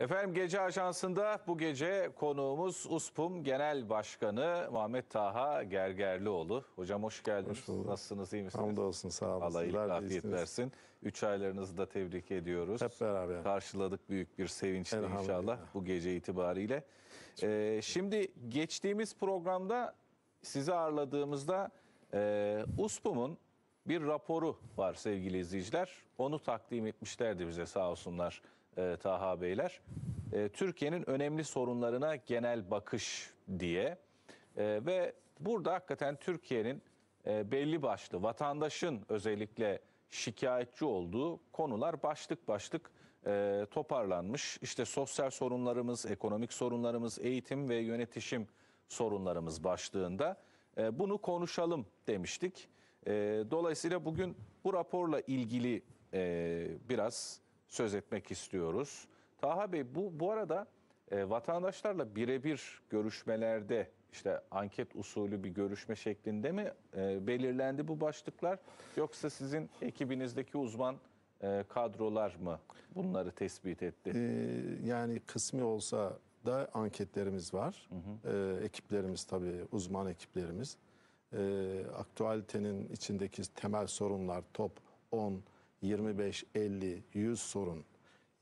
Efendim Gece Ajansı'nda bu gece konuğumuz USPUM Genel Başkanı Muhammed Taha Gergerlioğlu. Hocam hoş geldiniz. Hoş bulduk. Nasılsınız, iyi misiniz? Hamdolsun, sağ olun. Allah iyilik, afiyet versin. Üç aylarınızı da tebrik ediyoruz. Hep beraber. Karşıladık büyük bir sevinçle inşallah bu gece itibariyle. Ee, şimdi geçtiğimiz programda sizi ağırladığımızda e, USPUM'un bir raporu var sevgili izleyiciler. Onu takdim etmişlerdi bize sağ olsunlar e, Taha Beyler. E, Türkiye'nin önemli sorunlarına genel bakış diye e, ve burada hakikaten Türkiye'nin e, belli başlı vatandaşın özellikle şikayetçi olduğu konular başlık başlık e, toparlanmış. İşte sosyal sorunlarımız, ekonomik sorunlarımız, eğitim ve yönetişim sorunlarımız başlığında e, bunu konuşalım demiştik. E, dolayısıyla bugün bu raporla ilgili e, biraz söz etmek istiyoruz. Taha Bey bu, bu arada e, vatandaşlarla birebir görüşmelerde işte anket usulü bir görüşme şeklinde mi e, belirlendi bu başlıklar yoksa sizin ekibinizdeki uzman e, kadrolar mı bunları tespit etti? Ee, yani kısmi olsa da anketlerimiz var. Hı hı. Ee, ekiplerimiz tabii uzman ekiplerimiz. Ee, aktualitenin içindeki temel sorunlar top 10 25, 50, 100 sorun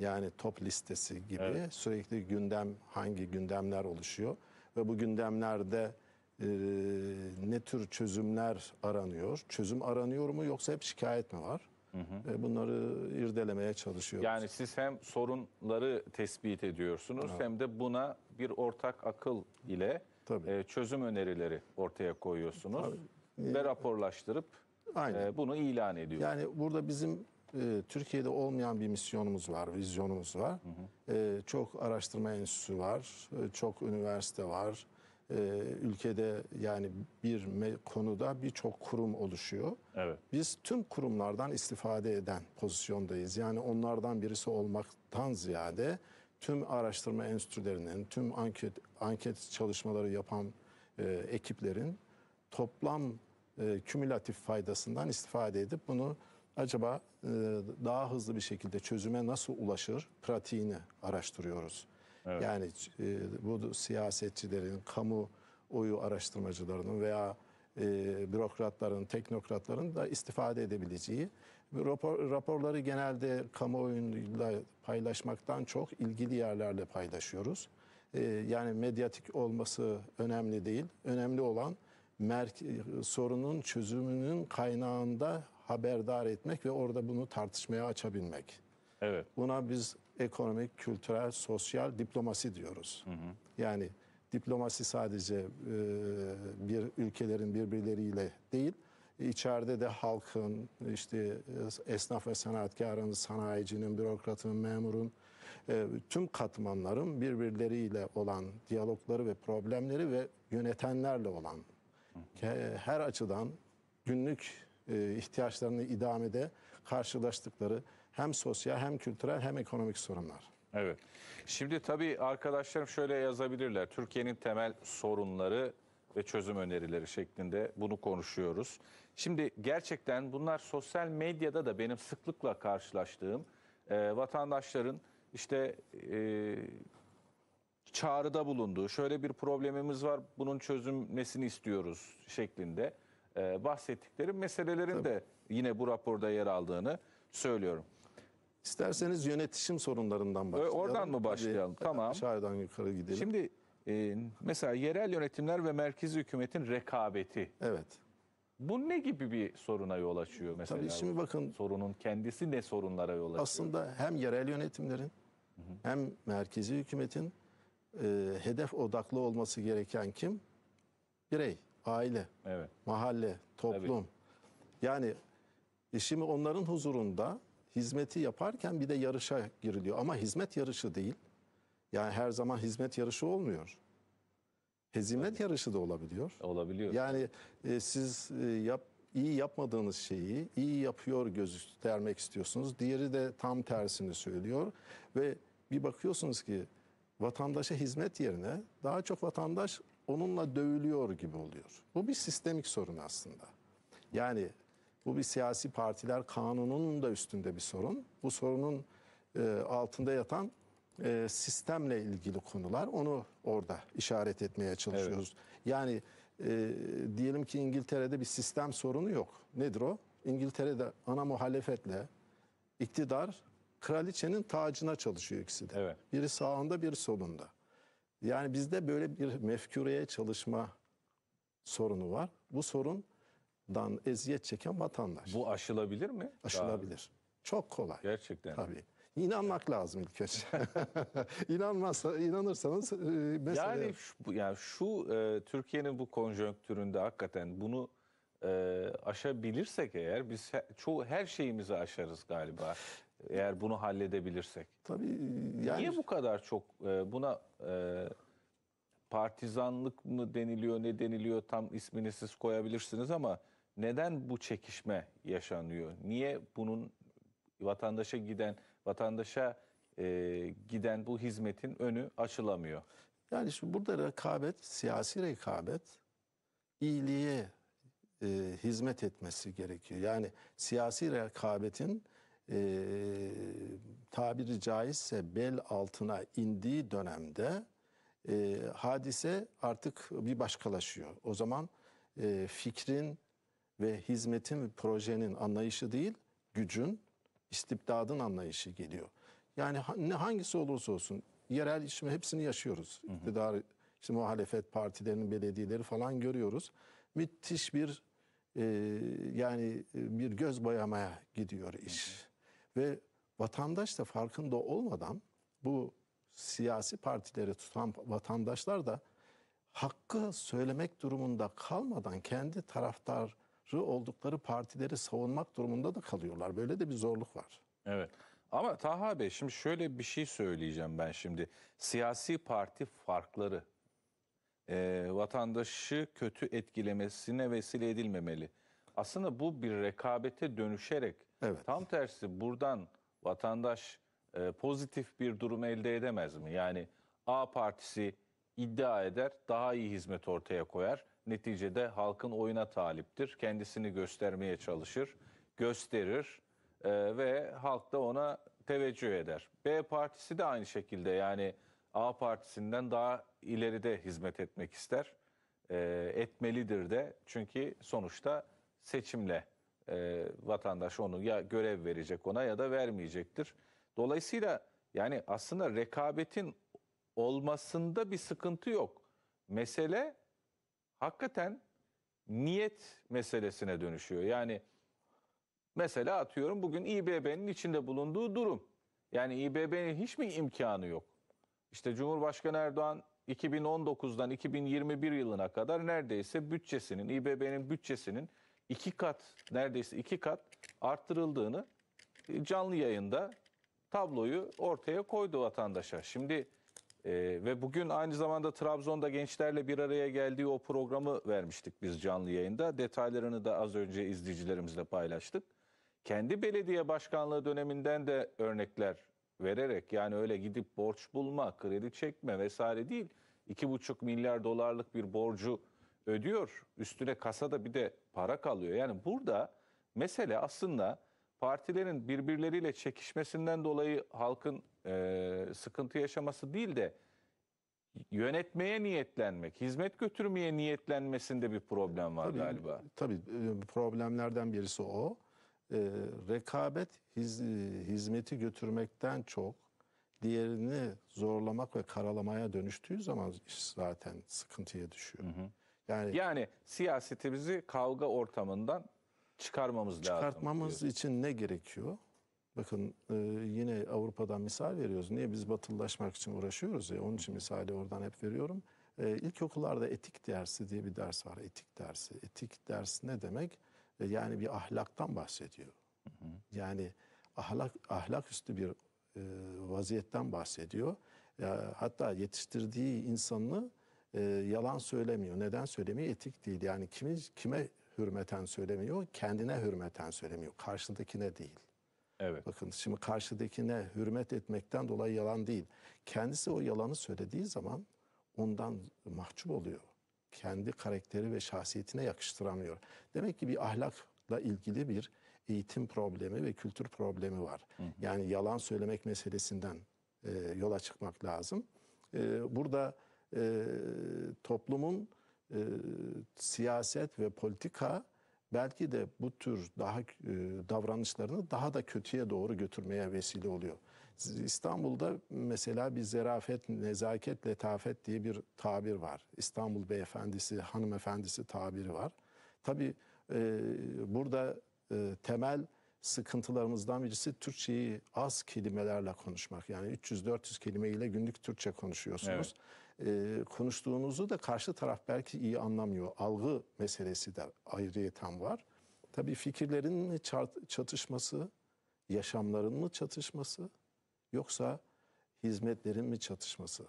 yani top listesi gibi evet. sürekli gündem hangi gündemler oluşuyor ve bu gündemlerde e, ne tür çözümler aranıyor? Çözüm aranıyor mu yoksa hep şikayet mi var? Hı hı. E, bunları irdelemeye çalışıyoruz. Yani siz hem sorunları tespit ediyorsunuz evet. hem de buna bir ortak akıl ile Tabii. E, çözüm önerileri ortaya koyuyorsunuz Tabii. ve e, raporlaştırıp Aynen. bunu ilan ediyorsunuz. Yani burada bizim e, Türkiye'de olmayan bir misyonumuz var, vizyonumuz var. Hı hı. E, çok araştırma enstitüsü var, e, çok üniversite var. E, ülkede yani bir konuda birçok kurum oluşuyor. Evet. Biz tüm kurumlardan istifade eden pozisyondayız. Yani onlardan birisi olmaktan ziyade tüm araştırma enstitülerinin, tüm anket, anket çalışmaları yapan e, ekiplerin toplam e, kümülatif faydasından istifade edip bunu acaba e, daha hızlı bir şekilde çözüme nasıl ulaşır pratiğini araştırıyoruz. Evet. Yani e, bu siyasetçilerin, kamu oyu araştırmacılarının veya e, bürokratların, teknokratların da istifade edebileceği rapor, raporları genelde kamuoyuyla paylaşmaktan çok ilgili yerlerle paylaşıyoruz. E, yani medyatik olması önemli değil. Önemli olan e, sorunun çözümünün kaynağında haberdar etmek ve orada bunu tartışmaya açabilmek. Evet. Buna biz ekonomik, kültürel, sosyal diplomasi diyoruz. Hı hı. Yani diplomasi sadece e, bir ülkelerin birbirleriyle değil, içeride de halkın, işte e, esnaf ve sanatkarın, sanayicinin, bürokratın, memurun, e, tüm katmanların birbirleriyle olan diyalogları ve problemleri ve yönetenlerle olan hı hı. her açıdan günlük e, ihtiyaçlarını idamede karşılaştıkları hem sosyal hem kültürel hem ekonomik sorunlar. Evet. Şimdi tabii arkadaşlarım şöyle yazabilirler. Türkiye'nin temel sorunları ve çözüm önerileri şeklinde bunu konuşuyoruz. Şimdi gerçekten bunlar sosyal medyada da benim sıklıkla karşılaştığım e, vatandaşların işte e, çağrıda bulunduğu, şöyle bir problemimiz var bunun çözülmesini istiyoruz şeklinde e, bahsettikleri meselelerin Tabii. de yine bu raporda yer aldığını söylüyorum. İsterseniz yönetişim sorunlarından başlayalım. Oradan mı başlayalım? Tabii, tamam. Aşağıdan yukarı gidelim. Şimdi e, mesela yerel yönetimler ve merkezi hükümetin rekabeti. Evet. Bu ne gibi bir soruna yol açıyor mesela? Tabii şimdi bakın. Sorunun kendisi ne sorunlara yol açıyor? Aslında hem yerel yönetimlerin hem merkezi hükümetin e, hedef odaklı olması gereken kim? Birey aile, evet. mahalle, toplum. Tabii. Yani şimdi onların huzurunda hizmeti yaparken bir de yarışa giriliyor. Ama hizmet yarışı değil. Yani her zaman hizmet yarışı olmuyor. Hezimet evet. yarışı da olabiliyor. Olabiliyor. Yani e, siz e, yap, iyi yapmadığınız şeyi iyi yapıyor göstermek istiyorsunuz. Diğeri de tam tersini söylüyor. Ve bir bakıyorsunuz ki vatandaşa hizmet yerine daha çok vatandaş onunla dövülüyor gibi oluyor. Bu bir sistemik sorun aslında. Yani bu bir siyasi partiler kanununun da üstünde bir sorun. Bu sorunun e, altında yatan e, sistemle ilgili konular onu orada işaret etmeye çalışıyoruz. Evet. Yani e, diyelim ki İngiltere'de bir sistem sorunu yok. Nedir o? İngiltere'de ana muhalefetle iktidar kraliçenin tacına çalışıyor ikisi de. Evet. Biri sağında biri solunda. Yani bizde böyle bir mefkureye çalışma sorunu var. Bu sorundan eziyet çeken vatandaş. Bu aşılabilir mi? Aşılabilir. Daha... Çok kolay. Gerçekten. Tabii. İnanmak lazım ilk önce. İnanmazsa, inanırsanız e, mesela... Yani şu, yani şu e, Türkiye'nin bu konjonktüründe hakikaten bunu e, aşabilirsek eğer biz he, çoğu her şeyimizi aşarız galiba. Eğer bunu halledebilirsek. Tabii e, yani... Niye bu kadar çok e, buna e, partizanlık mı deniliyor ne deniliyor tam ismini siz koyabilirsiniz ama neden bu çekişme yaşanıyor? Niye bunun vatandaşa giden vatandaşa e, giden bu hizmetin önü açılamıyor? Yani şimdi burada rekabet, siyasi rekabet iyiliğe e, hizmet etmesi gerekiyor. Yani siyasi rekabetin e, tabiri caizse bel altına indiği dönemde e, hadise artık bir başkalaşıyor. O zaman e, fikrin ve hizmetin projenin anlayışı değil, gücün, istibdadın anlayışı geliyor. Yani hangisi olursa olsun yerel işimi hepsini yaşıyoruz. Hı İktidar, işte muhalefet partilerinin belediyeleri falan görüyoruz. Müthiş bir e, yani e, bir göz boyamaya gidiyor iş. Hı hı. Ve vatandaş da farkında olmadan bu siyasi partileri tutan vatandaşlar da hakkı söylemek durumunda kalmadan kendi taraftarı oldukları partileri savunmak durumunda da kalıyorlar. Böyle de bir zorluk var. Evet. Ama Taha Bey şimdi şöyle bir şey söyleyeceğim ben şimdi. Siyasi parti farkları e, vatandaşı kötü etkilemesine vesile edilmemeli. Aslında bu bir rekabete dönüşerek evet. tam tersi buradan vatandaş e, pozitif bir durum elde edemez mi? Yani A partisi iddia eder, daha iyi hizmet ortaya koyar. Neticede halkın oyuna taliptir, kendisini göstermeye çalışır, gösterir e, ve halk da ona teveccüh eder. B partisi de aynı şekilde yani A partisinden daha ileride hizmet etmek ister. E, etmelidir de çünkü sonuçta seçimle e, vatandaş onu ya görev verecek ona ya da vermeyecektir. Dolayısıyla yani aslında rekabetin olmasında bir sıkıntı yok. Mesele hakikaten niyet meselesine dönüşüyor. Yani mesela atıyorum bugün İBB'nin içinde bulunduğu durum. Yani İBB'nin hiç mi imkanı yok? İşte Cumhurbaşkanı Erdoğan 2019'dan 2021 yılına kadar neredeyse bütçesinin, İBB'nin bütçesinin iki kat neredeyse iki kat arttırıldığını e, canlı yayında tabloyu ortaya koydu vatandaşa. Şimdi e, ve bugün aynı zamanda Trabzon'da gençlerle bir araya geldiği o programı vermiştik biz canlı yayında. Detaylarını da az önce izleyicilerimizle paylaştık. Kendi belediye başkanlığı döneminden de örnekler vererek yani öyle gidip borç bulma, kredi çekme vesaire değil. 2,5 milyar dolarlık bir borcu ödüyor. Üstüne kasada bir de para kalıyor. Yani burada mesele aslında partilerin birbirleriyle çekişmesinden dolayı halkın e, sıkıntı yaşaması değil de yönetmeye niyetlenmek, hizmet götürmeye niyetlenmesinde bir problem var tabii, galiba. Tabii e, problemlerden birisi o. E, rekabet hiz, e, hizmeti götürmekten çok diğerini zorlamak ve karalamaya dönüştüğü zaman iş zaten sıkıntıya düşüyor. Hı hı. Yani, yani siyasetimizi kavga ortamından çıkarmamız lazım. Çıkartmamız için ne gerekiyor? Bakın e, yine Avrupa'dan misal veriyoruz. Niye biz batılılaşmak için uğraşıyoruz ya? Onun için misali oradan hep veriyorum. E, ilkokullarda etik dersi diye bir ders var. Etik dersi. Etik dersi ne demek? E, yani bir ahlaktan bahsediyor. Hı hı. Yani ahlak ahlak üstü bir e, vaziyetten bahsediyor. E, hatta yetiştirdiği insanını e, yalan söylemiyor. Neden söylemiyor? Etik değil. Yani kimi, kime hürmeten söylemiyor? Kendine hürmeten söylemiyor. Karşıdakine değil. Evet. Bakın şimdi karşıdakine hürmet etmekten dolayı yalan değil. Kendisi o yalanı söylediği zaman ondan mahcup oluyor. Kendi karakteri ve şahsiyetine yakıştıramıyor. Demek ki bir ahlakla ilgili bir eğitim problemi ve kültür problemi var. Hı hı. Yani yalan söylemek meselesinden e, yola çıkmak lazım. E, burada e, toplumun e, siyaset ve politika belki de bu tür daha e, davranışlarını daha da kötüye doğru götürmeye vesile oluyor. İstanbul'da mesela bir zerafet, nezaket, letafet diye bir tabir var. İstanbul beyefendisi, hanımefendisi tabiri var. Tabii e, burada e, temel sıkıntılarımızdan birisi Türkçeyi az kelimelerle konuşmak. Yani 300-400 kelimeyle günlük Türkçe konuşuyorsunuz. Evet e, konuştuğunuzu da karşı taraf belki iyi anlamıyor. Algı meselesi de tam var. Tabii fikirlerin mi çatışması, yaşamların mı çatışması yoksa hizmetlerin mi çatışması?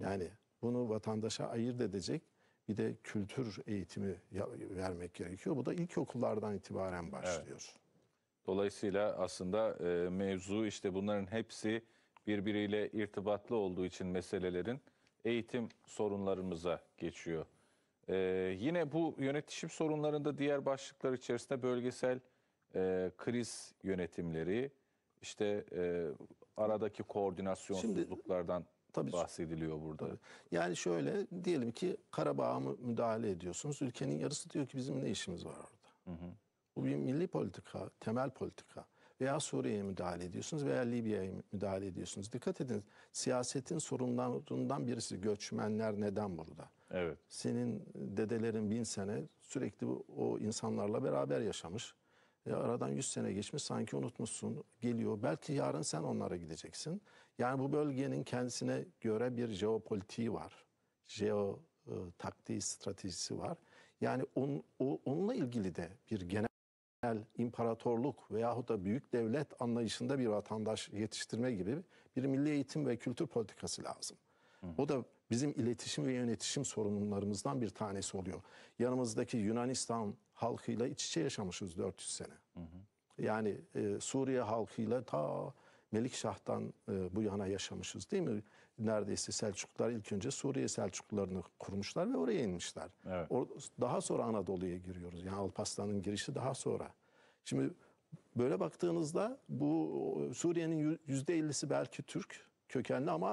Yani bunu vatandaşa ayırt edecek bir de kültür eğitimi vermek gerekiyor. Bu da ilkokullardan itibaren başlıyor. Evet. Dolayısıyla aslında e, mevzu işte bunların hepsi birbiriyle irtibatlı olduğu için meselelerin eğitim sorunlarımıza geçiyor. Ee, yine bu yönetişim sorunlarında diğer başlıklar içerisinde bölgesel e, kriz yönetimleri, işte e, aradaki koordinasyonsuzluklardan Şimdi, tabii, bahsediliyor burada. Tabii. Yani şöyle diyelim ki Karabağ'a mı müdahale ediyorsunuz. Ülkenin yarısı diyor ki bizim ne işimiz var orada? Hı hı. Bu bir milli politika, temel politika veya Suriye'ye müdahale ediyorsunuz veya Libya'ya müdahale ediyorsunuz. Dikkat edin siyasetin sorunlarından birisi göçmenler neden burada? Evet. Senin dedelerin bin sene sürekli o insanlarla beraber yaşamış. E, aradan 100 sene geçmiş sanki unutmuşsun geliyor. Belki yarın sen onlara gideceksin. Yani bu bölgenin kendisine göre bir jeopolitiği var. Jeo e, taktiği, stratejisi var. Yani on, o, onunla ilgili de bir genel imparatorluk veyahut da büyük devlet anlayışında bir vatandaş yetiştirme gibi bir milli eğitim ve kültür politikası lazım. Bu da bizim iletişim ve yönetişim sorunlarımızdan bir tanesi oluyor. Yanımızdaki Yunanistan halkıyla iç içe yaşamışız 400 sene. Hı hı. Yani e, Suriye halkıyla ta Melikşah'tan e, bu yana yaşamışız değil mi? neredeyse Selçuklular ilk önce Suriye Selçuklularını kurmuşlar ve oraya inmişler. Evet. Or daha sonra Anadolu'ya giriyoruz. Yani Alparslan'ın girişi daha sonra. Şimdi böyle baktığınızda bu Suriye'nin %50'si belki Türk kökenli ama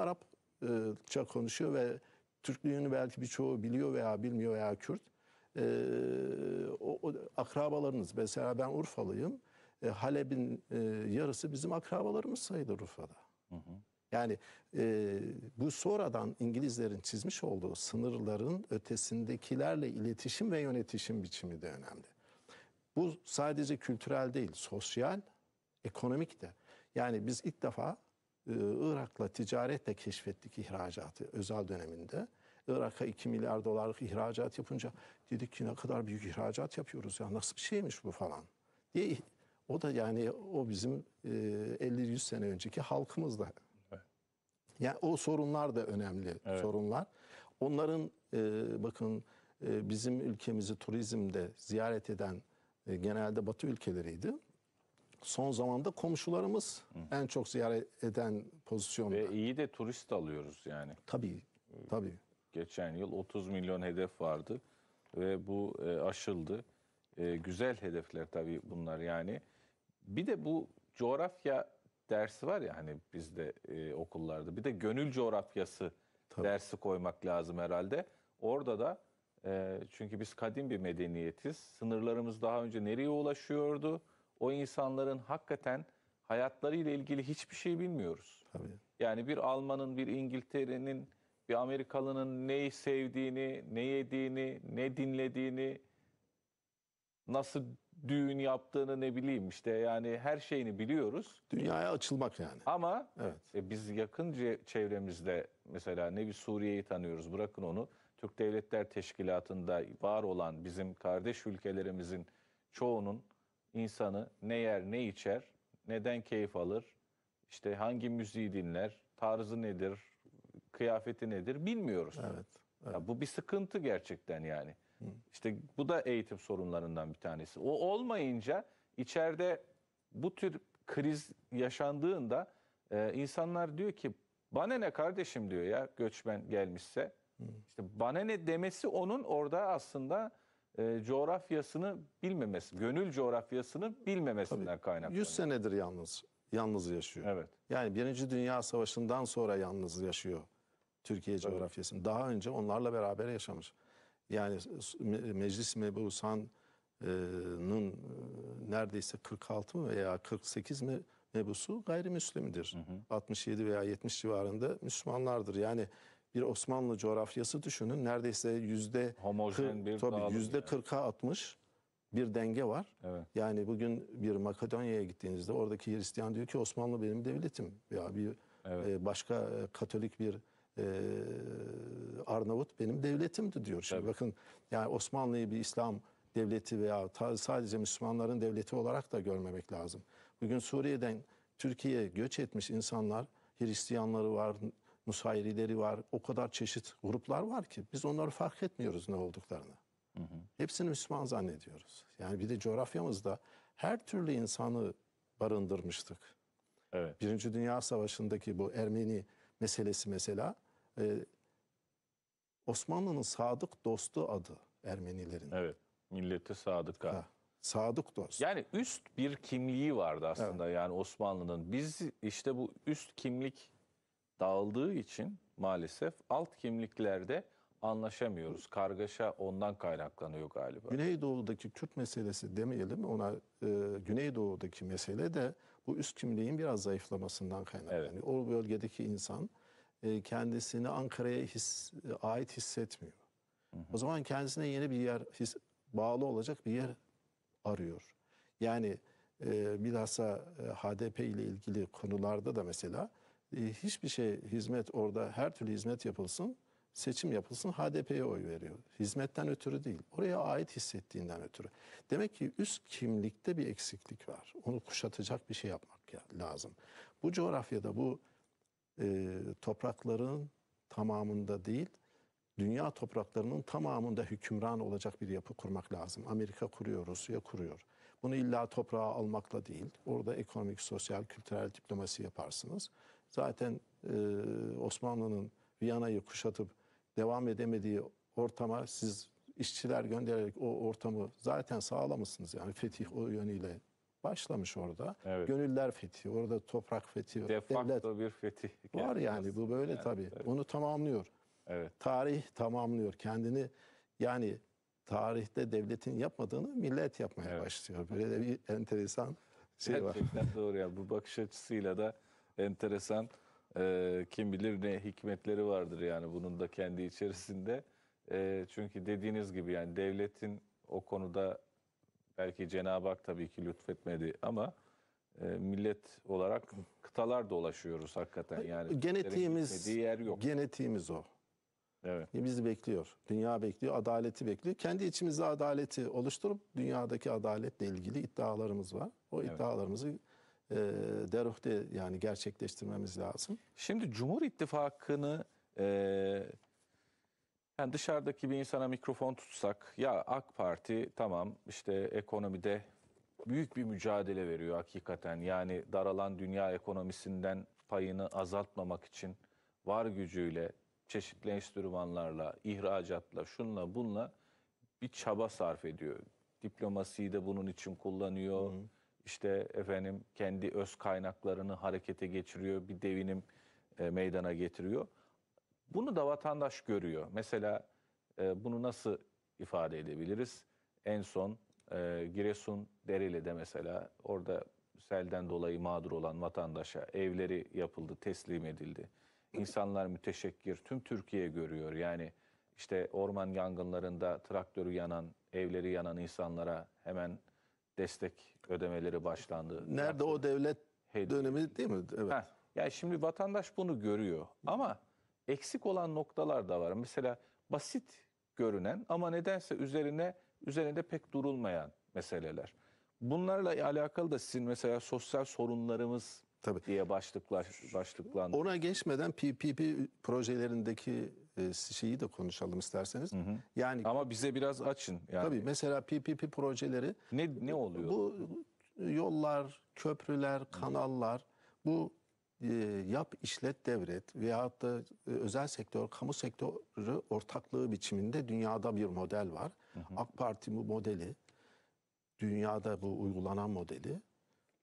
Arapça e, konuşuyor ve Türklüğünü belki birçoğu biliyor veya bilmiyor veya Kürt. Ee, o, o akrabalarınız mesela ben Urfalıyım. E, Halep'in e, yarısı bizim akrabalarımız sayılır Urfa'da. Hı hı. Yani e, bu sonradan İngilizlerin çizmiş olduğu sınırların ötesindekilerle iletişim ve yönetişim biçimi de önemli. Bu sadece kültürel değil, sosyal, ekonomik de. Yani biz ilk defa e, Irak'la ticaretle keşfettik ihracatı özel döneminde. Irak'a 2 milyar dolarlık ihracat yapınca dedik ki ne kadar büyük ihracat yapıyoruz ya nasıl bir şeymiş bu falan diye. O da yani o bizim e, 50-100 sene önceki halkımızda yani o sorunlar da önemli evet. sorunlar. Onların e, bakın e, bizim ülkemizi turizmde ziyaret eden e, genelde Batı ülkeleriydi. Son zamanda komşularımız Hı. en çok ziyaret eden pozisyonda. Ve iyi de turist alıyoruz yani. Tabii, ee, tabii. Geçen yıl 30 milyon hedef vardı ve bu e, aşıldı. E, güzel hedefler tabii bunlar yani. Bir de bu coğrafya dersi var ya hani bizde e, okullarda. Bir de gönül coğrafyası Tabii. dersi koymak lazım herhalde. Orada da e, çünkü biz kadim bir medeniyetiz. Sınırlarımız daha önce nereye ulaşıyordu? O insanların hakikaten hayatlarıyla ilgili hiçbir şey bilmiyoruz. Tabii. Yani bir Alman'ın, bir İngiltere'nin, bir Amerikalı'nın neyi sevdiğini, ne yediğini, ne dinlediğini, nasıl düğün yaptığını ne bileyim işte yani her şeyini biliyoruz. Dünyaya açılmak yani. Ama evet. e, biz yakın çevremizde mesela ne bir Suriye'yi tanıyoruz bırakın onu. Türk Devletler Teşkilatı'nda var olan bizim kardeş ülkelerimizin çoğunun insanı ne yer ne içer, neden keyif alır, işte hangi müziği dinler, tarzı nedir, kıyafeti nedir bilmiyoruz. Evet. evet. Ya bu bir sıkıntı gerçekten yani. İşte bu da eğitim sorunlarından bir tanesi. O olmayınca içeride bu tür kriz yaşandığında e, insanlar diyor ki bana ne kardeşim diyor ya göçmen gelmişse. İşte bana ne demesi onun orada aslında e, coğrafyasını bilmemesi, gönül coğrafyasını bilmemesinden Tabii, kaynaklanıyor. 100 senedir yalnız yalnız yaşıyor. Evet. Yani Birinci Dünya Savaşı'ndan sonra yalnız yaşıyor Türkiye coğrafyasını. Daha önce onlarla beraber yaşamış. Yani meclis mebusanın e, e, neredeyse 46 mı veya 48 mi mebusu gayrimüslimdir. Hı hı. 67 veya 70 civarında Müslümanlardır. Yani bir Osmanlı coğrafyası düşünün neredeyse yüzde homojen bir tabii yüzde 40'a 60 bir denge var. Evet. Yani bugün bir Makedonya'ya gittiğinizde oradaki Hristiyan diyor ki Osmanlı benim devletim. Ya bir evet. E, başka Katolik bir ee, Arnavut benim devletimdi diyor. Şimdi Tabii. bakın yani Osmanlı'yı bir İslam devleti veya sadece Müslümanların devleti olarak da görmemek lazım. Bugün Suriye'den Türkiye'ye göç etmiş insanlar Hristiyanları var, Nusayrileri var. O kadar çeşit gruplar var ki biz onları fark etmiyoruz ne olduklarını. Hı hı. Hepsini Müslüman zannediyoruz. Yani bir de coğrafyamızda her türlü insanı barındırmıştık. Evet. Birinci Dünya Savaşı'ndaki bu Ermeni meselesi mesela e, Osmanlı'nın sadık dostu adı Ermenilerin. Evet. Milleti sadıka. Ha, sadık dost. Yani üst bir kimliği vardı aslında evet. yani Osmanlı'nın. Biz işte bu üst kimlik dağıldığı için maalesef alt kimliklerde anlaşamıyoruz. Kargaşa ondan kaynaklanıyor galiba. Güneydoğu'daki Kürt meselesi demeyelim ona e, Güneydoğu'daki mesele de bu üst kimliğin biraz zayıflamasından kaynaklanıyor. Evet. O bölgedeki insan e, kendisini Ankara'ya his, e, ait hissetmiyor. Hı hı. O zaman kendisine yeni bir yer his, bağlı olacak bir yer arıyor. Yani e, bilhassa e, HDP ile ilgili konularda da mesela e, hiçbir şey hizmet orada her türlü hizmet yapılsın, seçim yapılsın HDP'ye oy veriyor. Hizmetten ötürü değil, oraya ait hissettiğinden ötürü. Demek ki üst kimlikte bir eksiklik var. Onu kuşatacak bir şey yapmak lazım. Bu coğrafyada bu e, toprakların tamamında değil, dünya topraklarının tamamında hükümran olacak bir yapı kurmak lazım. Amerika kuruyor, Rusya kuruyor. Bunu illa toprağa almakla değil, orada ekonomik, sosyal, kültürel diplomasi yaparsınız. Zaten e, Osmanlı'nın Viyana'yı kuşatıp devam edemediği ortama siz işçiler göndererek o ortamı zaten sağlamışsınız. Yani fetih o yönüyle başlamış orada. Evet. Gönüller fethi, orada toprak fethi. De devlet bir fethi. Var yani bu böyle yani, tabii. tabii. Onu tamamlıyor. Evet. Tarih tamamlıyor kendini. Yani tarihte devletin yapmadığını millet yapmaya evet. başlıyor. Böyle de bir enteresan şey Gerçekten var. Gerçekten doğru ya. Bu bakış açısıyla da enteresan. E, kim bilir ne hikmetleri vardır yani bunun da kendi içerisinde. E, çünkü dediğiniz gibi yani devletin o konuda Belki Cenab-ı Hak tabii ki lütfetmedi ama e, millet olarak kıtalar dolaşıyoruz hakikaten. Yani genetiğimiz yer yok. Genetiğimiz o. Evet. E, bizi bekliyor. Dünya bekliyor, adaleti bekliyor. Kendi içimizde adaleti oluşturup dünyadaki adaletle ilgili iddialarımız var. O iddialarımızı e, deruhte yani gerçekleştirmemiz lazım. Şimdi Cumhur İttifakı'nı e, yani dışarıdaki bir insana mikrofon tutsak ya AK Parti tamam işte ekonomide büyük bir mücadele veriyor hakikaten. Yani daralan dünya ekonomisinden payını azaltmamak için var gücüyle, çeşitli enstrümanlarla, ihracatla, şunla bunla bir çaba sarf ediyor. Diplomasiyi de bunun için kullanıyor. Hı. -hı. İşte efendim kendi öz kaynaklarını harekete geçiriyor, bir devinim e, meydana getiriyor. Bunu da vatandaş görüyor. Mesela e, bunu nasıl ifade edebiliriz? En son e, Giresun Dereli'de mesela orada selden dolayı mağdur olan vatandaşa evleri yapıldı, teslim edildi. İnsanlar müteşekkir, tüm Türkiye görüyor. Yani işte orman yangınlarında traktörü yanan, evleri yanan insanlara hemen destek ödemeleri başlandı. Nerede Traktör, o devlet Hediye. dönemi değil mi? Evet. Heh, yani şimdi vatandaş bunu görüyor ama eksik olan noktalar da var. Mesela basit görünen ama nedense üzerine üzerinde pek durulmayan meseleler. Bunlarla alakalı da sizin mesela sosyal sorunlarımız Tabii. diye başlıklaş, başlıklandı. Ona geçmeden PPP projelerindeki e, şeyi de konuşalım isterseniz. Hı hı. Yani ama bize biraz açın. Yani. Tabii mesela PPP projeleri ne ne oluyor? Bu yollar, köprüler, kanallar bu ee, yap, işlet, devret veyahut da e, özel sektör, kamu sektörü ortaklığı biçiminde dünyada bir model var. Hı hı. AK Parti bu modeli, dünyada bu uygulanan modeli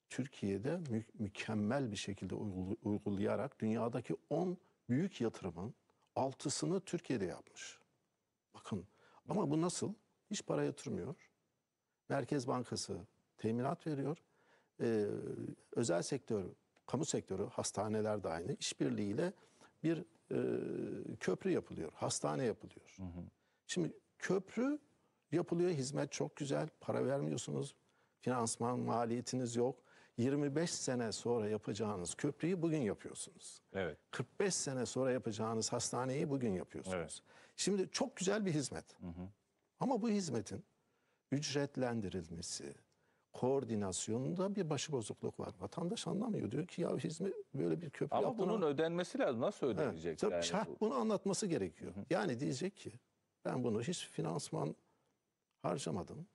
Türkiye'de mü mükemmel bir şekilde uygul uygulayarak dünyadaki 10 büyük yatırımın altısını Türkiye'de yapmış. Bakın ama bu nasıl? Hiç para yatırmıyor. Merkez Bankası teminat veriyor. Ee, özel sektör kamu sektörü, hastaneler de aynı işbirliğiyle bir e, köprü yapılıyor, hastane yapılıyor. Hı hı. Şimdi köprü yapılıyor, hizmet çok güzel, para vermiyorsunuz, finansman maliyetiniz yok. 25 sene sonra yapacağınız köprüyü bugün yapıyorsunuz. Evet. 45 sene sonra yapacağınız hastaneyi bugün yapıyorsunuz. Evet. Şimdi çok güzel bir hizmet. Hı hı. Ama bu hizmetin ücretlendirilmesi, koordinasyonunda bir başı bozukluk var. Vatandaş anlamıyor. Diyor ki ya hizmet böyle bir köprü Ama yaptığına... bunun ödenmesi lazım. Nasıl ödenecek? Evet. Tabii yani şah bu. bunu anlatması gerekiyor. Yani diyecek ki ben bunu hiç finansman harcamadım.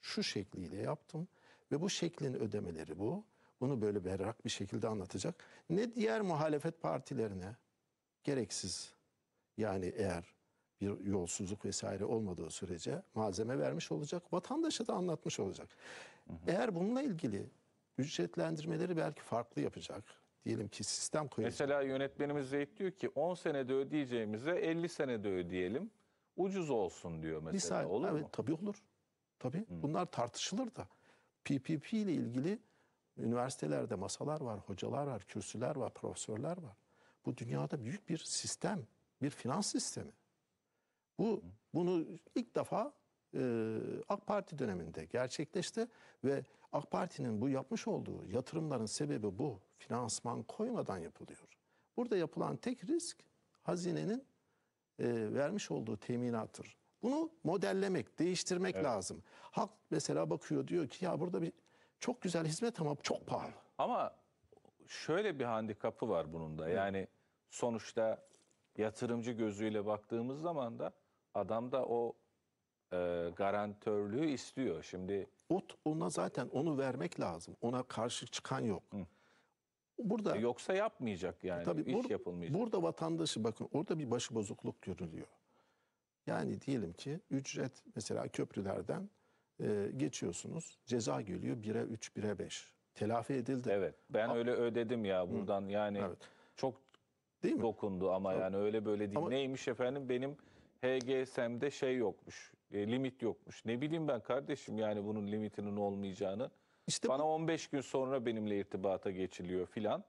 Şu şekliyle yaptım ve bu şeklin ödemeleri bu. Bunu böyle berrak bir şekilde anlatacak. Ne diğer muhalefet partilerine gereksiz yani eğer bir yolsuzluk vesaire olmadığı sürece malzeme vermiş olacak, vatandaşa da anlatmış olacak. Eğer bununla ilgili ücretlendirmeleri belki farklı yapacak. Diyelim ki sistem koyacak. Mesela yönetmenimiz Zeyt diyor ki 10 senede ödeyeceğimize 50 senede ödeyelim. Ucuz olsun diyor mesela. Misal, olur evet, mu? Tabii olur. Tabii. Hı. Bunlar tartışılır da. PPP ile ilgili üniversitelerde masalar var, hocalar var, kürsüler var, profesörler var. Bu dünyada büyük bir sistem, bir finans sistemi. Bu bunu ilk defa e, AK Parti döneminde gerçekleşti ve AK Parti'nin bu yapmış olduğu yatırımların sebebi bu. Finansman koymadan yapılıyor. Burada yapılan tek risk hazinenin e, vermiş olduğu teminattır. Bunu modellemek, değiştirmek evet. lazım. Halk mesela bakıyor diyor ki ya burada bir çok güzel hizmet ama çok pahalı. Ama şöyle bir handikapı var bunun da. Yani sonuçta yatırımcı gözüyle baktığımız zaman da adam da o e, garantörlüğü istiyor. Şimdi Ot ona zaten onu vermek lazım. Ona karşı çıkan yok. Hı. Burada e, yoksa yapmayacak yani tabii iş bur, yapılmayacak. Burada vatandaşı bakın orada bir başı bozukluk görülüyor. Yani diyelim ki ücret mesela köprülerden e, geçiyorsunuz. Ceza geliyor 1'e 3, 1'e 5. Telafi edildi. Evet. Ben A öyle ödedim ya buradan Hı. yani. Evet. Çok Değil mi? dokundu ama Tabii. yani öyle böyle değil. Ama, Neymiş efendim benim HGSM'de e şey yokmuş, e, limit yokmuş. Ne bileyim ben kardeşim yani bunun limitinin olmayacağını. İşte Bana bu, 15 gün sonra benimle irtibata geçiliyor filan.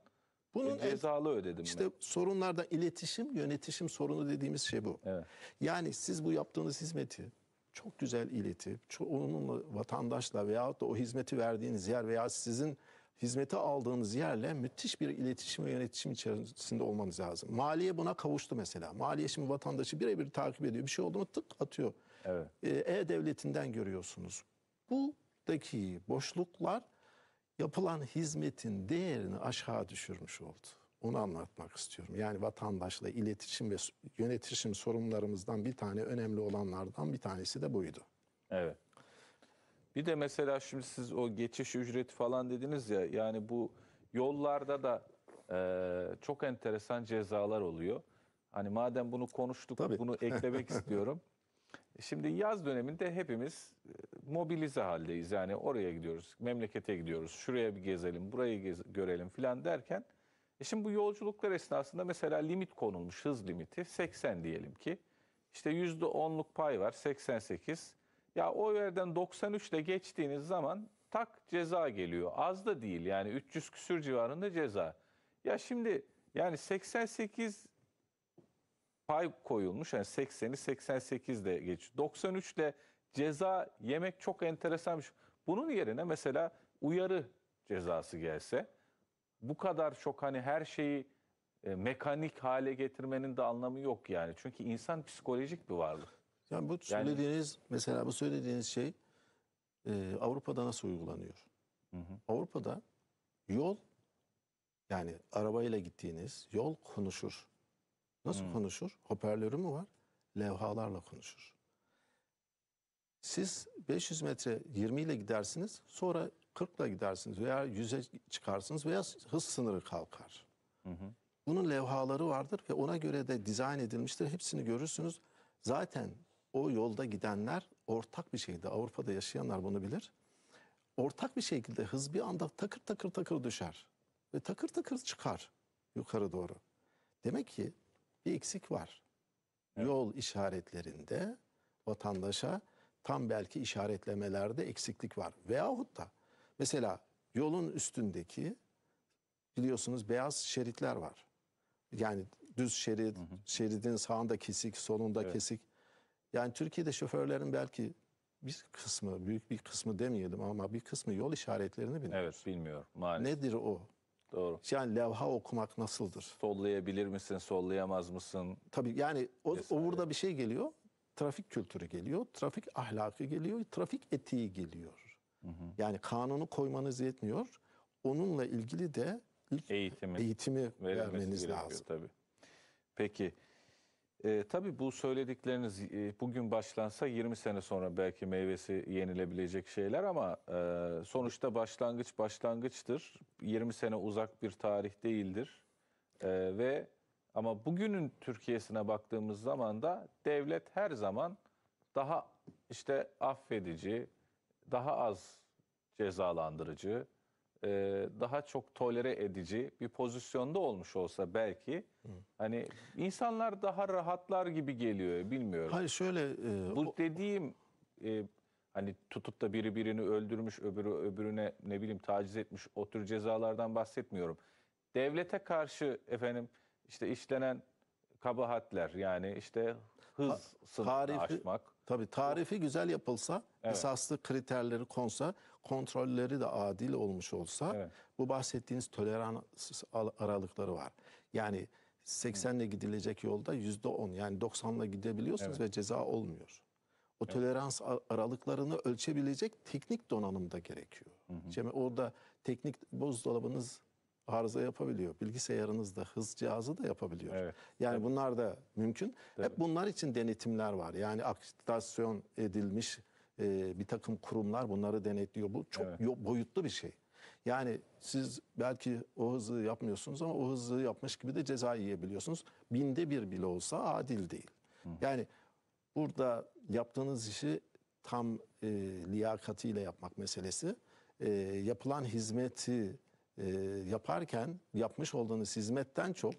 Bunun e, cezalı ödedim işte ben. sorunlarda iletişim, yönetişim sorunu dediğimiz şey bu. Evet. Yani siz bu yaptığınız hizmeti çok güzel iletip onunla vatandaşla veyahut da o hizmeti verdiğiniz yer veya sizin hizmete aldığınız yerle müthiş bir iletişim ve yönetişim içerisinde olmanız lazım. Maliye buna kavuştu mesela. Maliye şimdi vatandaşı birebir takip ediyor. Bir şey oldu mu tık atıyor. Evet. Ee, E-Devleti'nden görüyorsunuz. Buradaki boşluklar yapılan hizmetin değerini aşağı düşürmüş oldu. Onu anlatmak istiyorum. Yani vatandaşla iletişim ve yönetişim sorunlarımızdan bir tane önemli olanlardan bir tanesi de buydu. Evet. Bir de mesela şimdi siz o geçiş ücreti falan dediniz ya yani bu yollarda da e, çok enteresan cezalar oluyor. Hani madem bunu konuştuk Tabii. bunu eklemek istiyorum. Şimdi yaz döneminde hepimiz e, mobilize haldeyiz. Yani oraya gidiyoruz, memlekete gidiyoruz, şuraya bir gezelim, burayı gez görelim filan derken. E şimdi bu yolculuklar esnasında mesela limit konulmuş, hız limiti 80 diyelim ki. İşte %10'luk pay var 88. Ya o yerden 93'te geçtiğiniz zaman tak ceza geliyor. Az da değil yani 300 küsür civarında ceza. Ya şimdi yani 88 pay koyulmuş. Yani 80'i 88 ile geç. 93 ceza yemek çok enteresanmış. Bunun yerine mesela uyarı cezası gelse bu kadar çok hani her şeyi e, mekanik hale getirmenin de anlamı yok yani. Çünkü insan psikolojik bir varlık. Yani bu yani, söylediğiniz mesela bu söylediğiniz şey e, Avrupa'da nasıl uygulanıyor? Hı hı. Avrupa'da yol yani arabayla gittiğiniz yol konuşur. Nasıl hı. konuşur? Hoparlörü mü var? Levhalarla konuşur. Siz 500 metre 20 ile gidersiniz sonra 40 ile gidersiniz veya 100'e çıkarsınız veya hız sınırı kalkar. Hı hı. Bunun levhaları vardır ve ona göre de dizayn edilmiştir. Hepsini görürsünüz. Zaten o yolda gidenler ortak bir şeydi. Avrupa'da yaşayanlar bunu bilir. Ortak bir şekilde hız bir anda takır takır takır düşer. Ve takır takır çıkar yukarı doğru. Demek ki bir eksik var. Evet. Yol işaretlerinde vatandaşa tam belki işaretlemelerde eksiklik var. Veyahut da mesela yolun üstündeki biliyorsunuz beyaz şeritler var. Yani düz şerit, hı hı. şeridin sağında kesik, solunda evet. kesik. Yani Türkiye'de şoförlerin belki bir kısmı, büyük bir kısmı demeyelim ama bir kısmı yol işaretlerini bilmiyor. Evet bilmiyor maalesef. Nedir o? Doğru. Yani levha okumak nasıldır? Sollayabilir misin, sollayamaz mısın? Tabii yani o, o burada bir şey geliyor. Trafik kültürü geliyor, trafik ahlakı geliyor, trafik etiği geliyor. Hı hı. Yani kanunu koymanız yetmiyor. Onunla ilgili de ilk eğitimi, vermeniz lazım. Tabii. Peki. E, tabii bu söyledikleriniz e, bugün başlansa 20 sene sonra belki meyvesi yenilebilecek şeyler ama e, sonuçta başlangıç başlangıçtır. 20 sene uzak bir tarih değildir. E, ve ama bugünün Türkiye'sine baktığımız zaman da devlet her zaman daha işte affedici, daha az cezalandırıcı, e, daha çok tolere edici bir pozisyonda olmuş olsa belki Hı. hani insanlar daha rahatlar gibi geliyor bilmiyorum. Hayır şöyle e, bu o, dediğim e, hani tutup da biri birini öldürmüş öbürü öbürüne ne bileyim taciz etmiş o tür cezalardan bahsetmiyorum. Devlete karşı efendim işte işlenen kabahatler yani işte hız sınırını tarifi, aşmak. Tabii tarifi güzel yapılsa, evet. esaslı kriterleri konsa kontrolleri de adil olmuş olsa evet. bu bahsettiğiniz tolerans aralıkları var. Yani 80 ile gidilecek yolda %10 yani 90 ile gidebiliyorsunuz evet. ve ceza olmuyor. O evet. tolerans aralıklarını ölçebilecek teknik donanım da gerekiyor. Hı hı. Şimdi orada teknik buzdolabınız arıza yapabiliyor. Bilgisayarınız da hız cihazı da yapabiliyor. Evet. Yani evet. bunlar da mümkün. Evet. Hep bunlar için denetimler var. Yani akreditasyon edilmiş e, bir takım kurumlar bunları denetliyor. Bu çok evet. boyutlu bir şey. Yani siz belki o hızı yapmıyorsunuz ama o hızı yapmış gibi de ceza yiyebiliyorsunuz. Binde bir bile olsa adil değil. Hı. Yani burada yaptığınız işi tam e, liyakatiyle yapmak meselesi. E, yapılan hizmeti e, yaparken yapmış olduğunuz hizmetten çok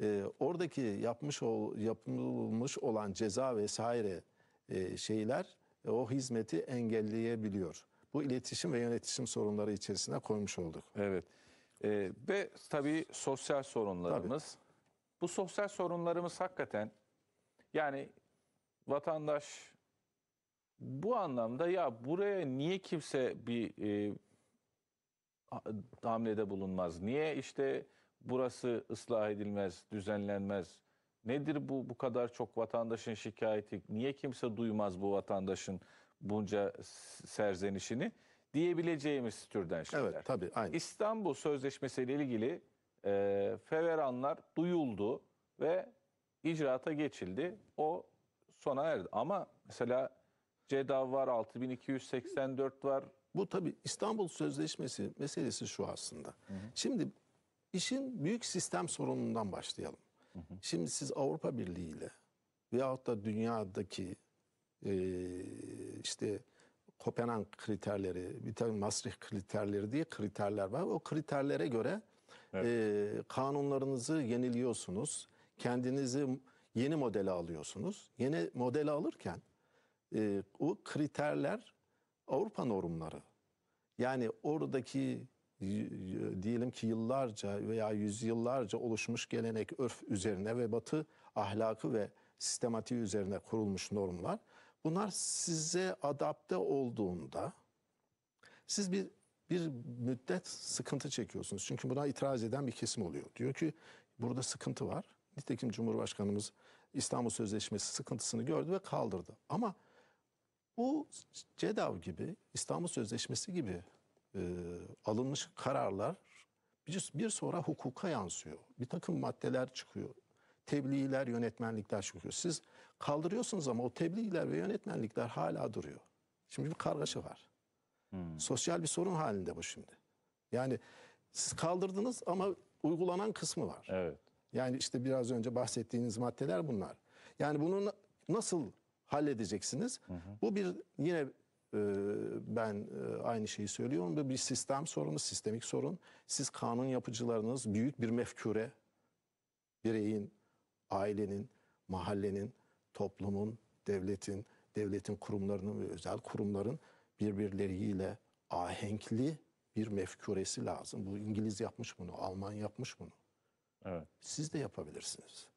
e, oradaki yapmış ol, yapılmış olan ceza vesaire e, şeyler o hizmeti engelleyebiliyor. Bu iletişim ve yönetişim sorunları içerisine koymuş olduk. Evet. Ee, ve tabii sosyal sorunlarımız. Tabii. Bu sosyal sorunlarımız hakikaten yani vatandaş bu anlamda ya buraya niye kimse bir e, hamlede bulunmaz? Niye işte burası ıslah edilmez, düzenlenmez? Nedir bu bu kadar çok vatandaşın şikayeti? Niye kimse duymaz bu vatandaşın bunca serzenişini diyebileceğimiz türden şeyler. Evet tabii aynı. İstanbul Sözleşmesi ile ilgili e, feveranlar duyuldu ve icraata geçildi. O sona erdi. Ama mesela CEDAV var, 6284 var. Bu tabii İstanbul Sözleşmesi meselesi şu aslında. Hı hı. Şimdi işin büyük sistem sorunundan başlayalım. Hı Şimdi siz Avrupa Birliği ile veyahut da dünyadaki e, işte Kopenhag kriterleri, bir tane Maastricht kriterleri diye kriterler var. O kriterlere göre evet. e, kanunlarınızı yeniliyorsunuz. Kendinizi yeni modele alıyorsunuz. Yeni modele alırken e, o kriterler Avrupa normları. Yani oradaki diyelim ki yıllarca veya yüzyıllarca oluşmuş gelenek örf üzerine ve batı ahlakı ve sistematiği üzerine kurulmuş normlar. Bunlar size adapte olduğunda siz bir bir müddet sıkıntı çekiyorsunuz. Çünkü buna itiraz eden bir kesim oluyor. Diyor ki burada sıkıntı var. Nitekim Cumhurbaşkanımız İstanbul Sözleşmesi sıkıntısını gördü ve kaldırdı. Ama bu CEDAV gibi, İstanbul Sözleşmesi gibi e, alınmış kararlar bir, bir sonra hukuka yansıyor. Bir takım maddeler çıkıyor. Tebliğler, yönetmenlikler çıkıyor. Siz kaldırıyorsunuz ama o tebliğler ve yönetmenlikler hala duruyor. Şimdi bir kargaşa var. Hmm. Sosyal bir sorun halinde bu şimdi. Yani siz kaldırdınız ama uygulanan kısmı var. Evet. Yani işte biraz önce bahsettiğiniz maddeler bunlar. Yani bunu nasıl halledeceksiniz? Hı hı. Bu bir yine ee, ben e, aynı şeyi söylüyorum Bu bir sistem sorunu, sistemik sorun. Siz kanun yapıcılarınız büyük bir mefkure, bireyin, ailenin, mahallenin, toplumun, devletin, devletin kurumlarının ve özel kurumların birbirleriyle ahenkli bir mefkuresi lazım. Bu İngiliz yapmış bunu, Alman yapmış bunu. Evet. Siz de yapabilirsiniz.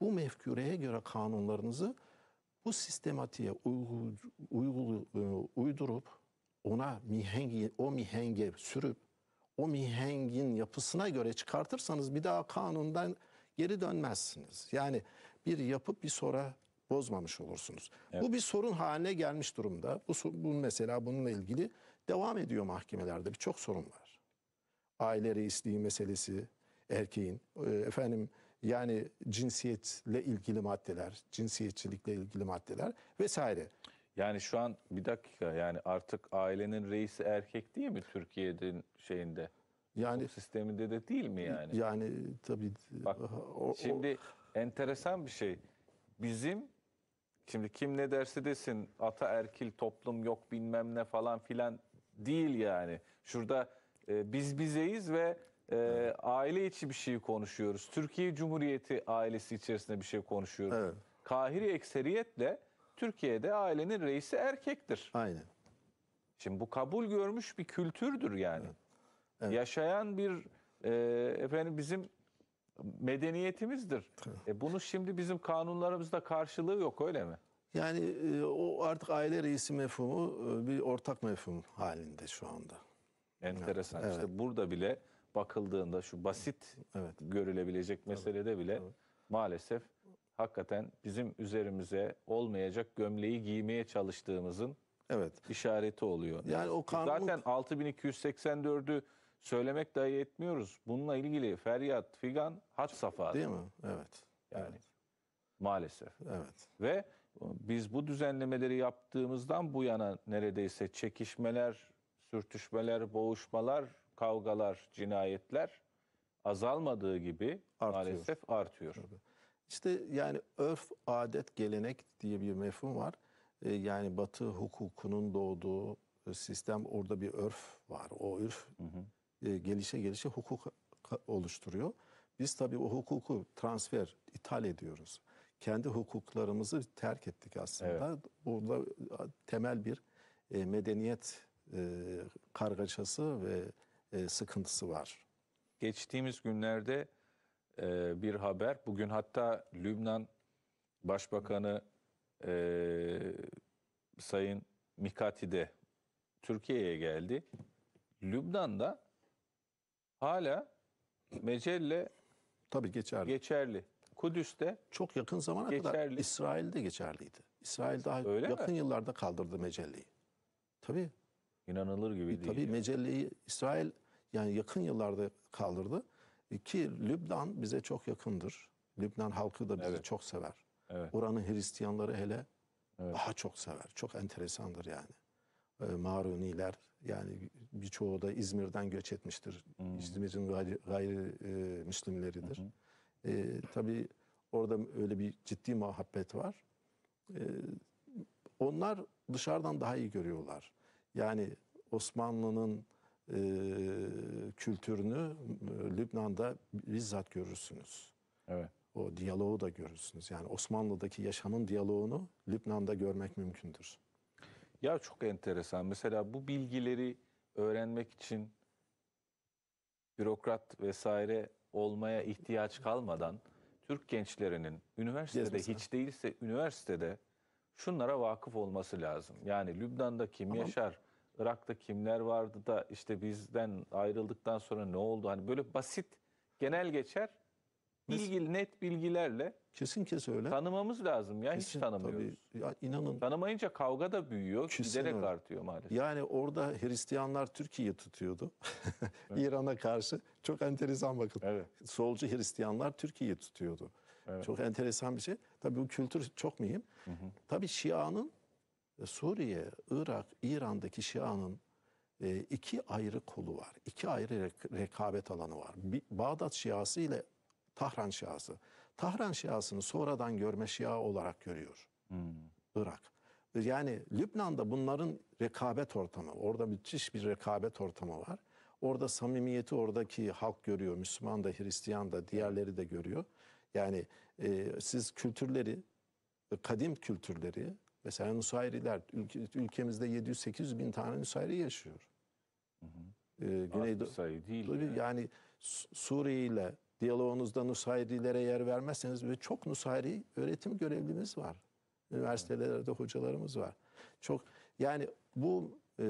Bu mefkureye göre kanunlarınızı bu sistematiğe uygu, e, uydurup ona mihengi, o mihenge sürüp o mihengin yapısına göre çıkartırsanız bir daha kanundan geri dönmezsiniz. Yani bir yapıp bir sonra bozmamış olursunuz. Evet. Bu bir sorun haline gelmiş durumda. Bu, bu mesela bununla ilgili devam ediyor mahkemelerde birçok sorun var. Aile reisliği meselesi erkeğin e, efendim yani cinsiyetle ilgili maddeler, cinsiyetçilikle ilgili maddeler vesaire. Yani şu an bir dakika yani artık ailenin reisi erkek değil mi Türkiye'nin şeyinde? Yani Hukuk sisteminde de değil mi yani? Yani tabii. Bak, o, şimdi o, enteresan bir şey. Bizim şimdi kim ne derse desin ata erkil toplum yok bilmem ne falan filan değil yani. Şurada e, biz bizeyiz ve e, aile içi bir şey konuşuyoruz. Türkiye Cumhuriyeti ailesi içerisinde bir şey konuşuyoruz. Evet. Kahiri ekseriyetle Türkiye'de ailenin reisi erkektir. Aynen. Şimdi bu kabul görmüş bir kültürdür yani. Evet. Evet. Yaşayan bir e, efendim bizim medeniyetimizdir. Evet. E bunu şimdi bizim kanunlarımızda karşılığı yok öyle mi? Yani e, o artık aile reisi mefhumu e, bir ortak mefhum halinde şu anda. Enteresan. Evet. İşte burada bile bakıldığında şu basit evet. görülebilecek meselede evet. bile evet. maalesef hakikaten bizim üzerimize olmayacak gömleği giymeye çalıştığımızın evet. işareti oluyor. Yani o kanun... Zaten 6284'ü söylemek dahi etmiyoruz. Bununla ilgili feryat figan Hat safhada. Değil mi? Evet. Yani evet. maalesef. Evet. Ve biz bu düzenlemeleri yaptığımızdan bu yana neredeyse çekişmeler, sürtüşmeler, boğuşmalar kavgalar, cinayetler azalmadığı gibi artıyor. maalesef artıyor. İşte yani örf, adet, gelenek diye bir mefhum var. E, yani batı hukukunun doğduğu e, sistem orada bir örf var. O örf hı hı. E, gelişe gelişe hukuk oluşturuyor. Biz tabii o hukuku transfer, ithal ediyoruz. Kendi hukuklarımızı terk ettik aslında. Evet. Burada temel bir medeniyet e, kargaşası ve e, sıkıntısı var. Geçtiğimiz günlerde e, bir haber, bugün hatta Lübnan Başbakanı e, Sayın Mikati de Türkiye'ye geldi. Lübnan'da hala mecelle tabii geçerli. Geçerli. Kudüs'te çok yakın zamana geçerli. kadar İsrail'de geçerliydi. İsrail daha Öyle yakın mi? yıllarda kaldırdı mecelleyi. Tabii İnanılır gibi e, değil. Tabii yani. Mecelle'yi İsrail yani yakın yıllarda kaldırdı. E, ki Lübnan bize çok yakındır. Lübnan halkı da bizi evet. çok sever. Evet. Oranın Hristiyanları hele evet. daha çok sever. Çok enteresandır yani. E, Maruniler yani birçoğu da İzmir'den göç etmiştir. Hmm. İzmir'in gayri, gayrimüslimleridir. E, hmm. E, tabii orada öyle bir ciddi muhabbet var. E, onlar dışarıdan daha iyi görüyorlar. Yani Osmanlı'nın e, kültürünü Lübnan'da bizzat görürsünüz. Evet. O diyaloğu da görürsünüz. Yani Osmanlı'daki yaşamın diyaloğunu Lübnan'da görmek mümkündür. Ya çok enteresan. Mesela bu bilgileri öğrenmek için bürokrat vesaire olmaya ihtiyaç kalmadan Türk gençlerinin üniversitede Gezmesi. hiç değilse üniversitede şunlara vakıf olması lazım. Yani Lübnan'da kim Ama yaşar, Irak'ta kimler vardı da işte bizden ayrıldıktan sonra ne oldu? Hani böyle basit genel geçer bilgi net bilgilerle kesin kesin öyle. Tanımamız lazım ya kesin, hiç tanımıyoruz. Tabii. Ya inanın. Tanımayınca kavga da büyüyor, kesin giderek artıyor maalesef. Yani orada Hristiyanlar Türkiye'yi tutuyordu. evet. İran'a karşı çok enteresan bakın. Evet. Solcu Hristiyanlar Türkiye'yi tutuyordu. Evet. Çok enteresan bir şey. Tabii bu kültür çok mühim. Hı hı. Tabii Şia'nın Suriye, Irak, İran'daki Şia'nın e, iki ayrı kolu var. İki ayrı rekabet alanı var. Bağdat Şiası ile Tahran Şiası. Tahran Şiasını sonradan görme Şia olarak görüyor hmm. Irak. E, yani Lübnan'da bunların rekabet ortamı. Orada müthiş bir rekabet ortamı var. Orada samimiyeti oradaki halk görüyor. Müslüman da, Hristiyan da, diğerleri de görüyor. Yani e, siz kültürleri, e, kadim kültürleri, Mesela Nusayriler, ülke, ülkemizde 700-800 bin tane Nusayri yaşıyor. Hı hı. Ee, Güneydo sayı değil. Yani, yani Suriye ile diyaloğunuzda Nusayrilere yer vermezseniz ve çok Nusayri öğretim görevlimiz var. Üniversitelerde hocalarımız var. Çok yani bu e,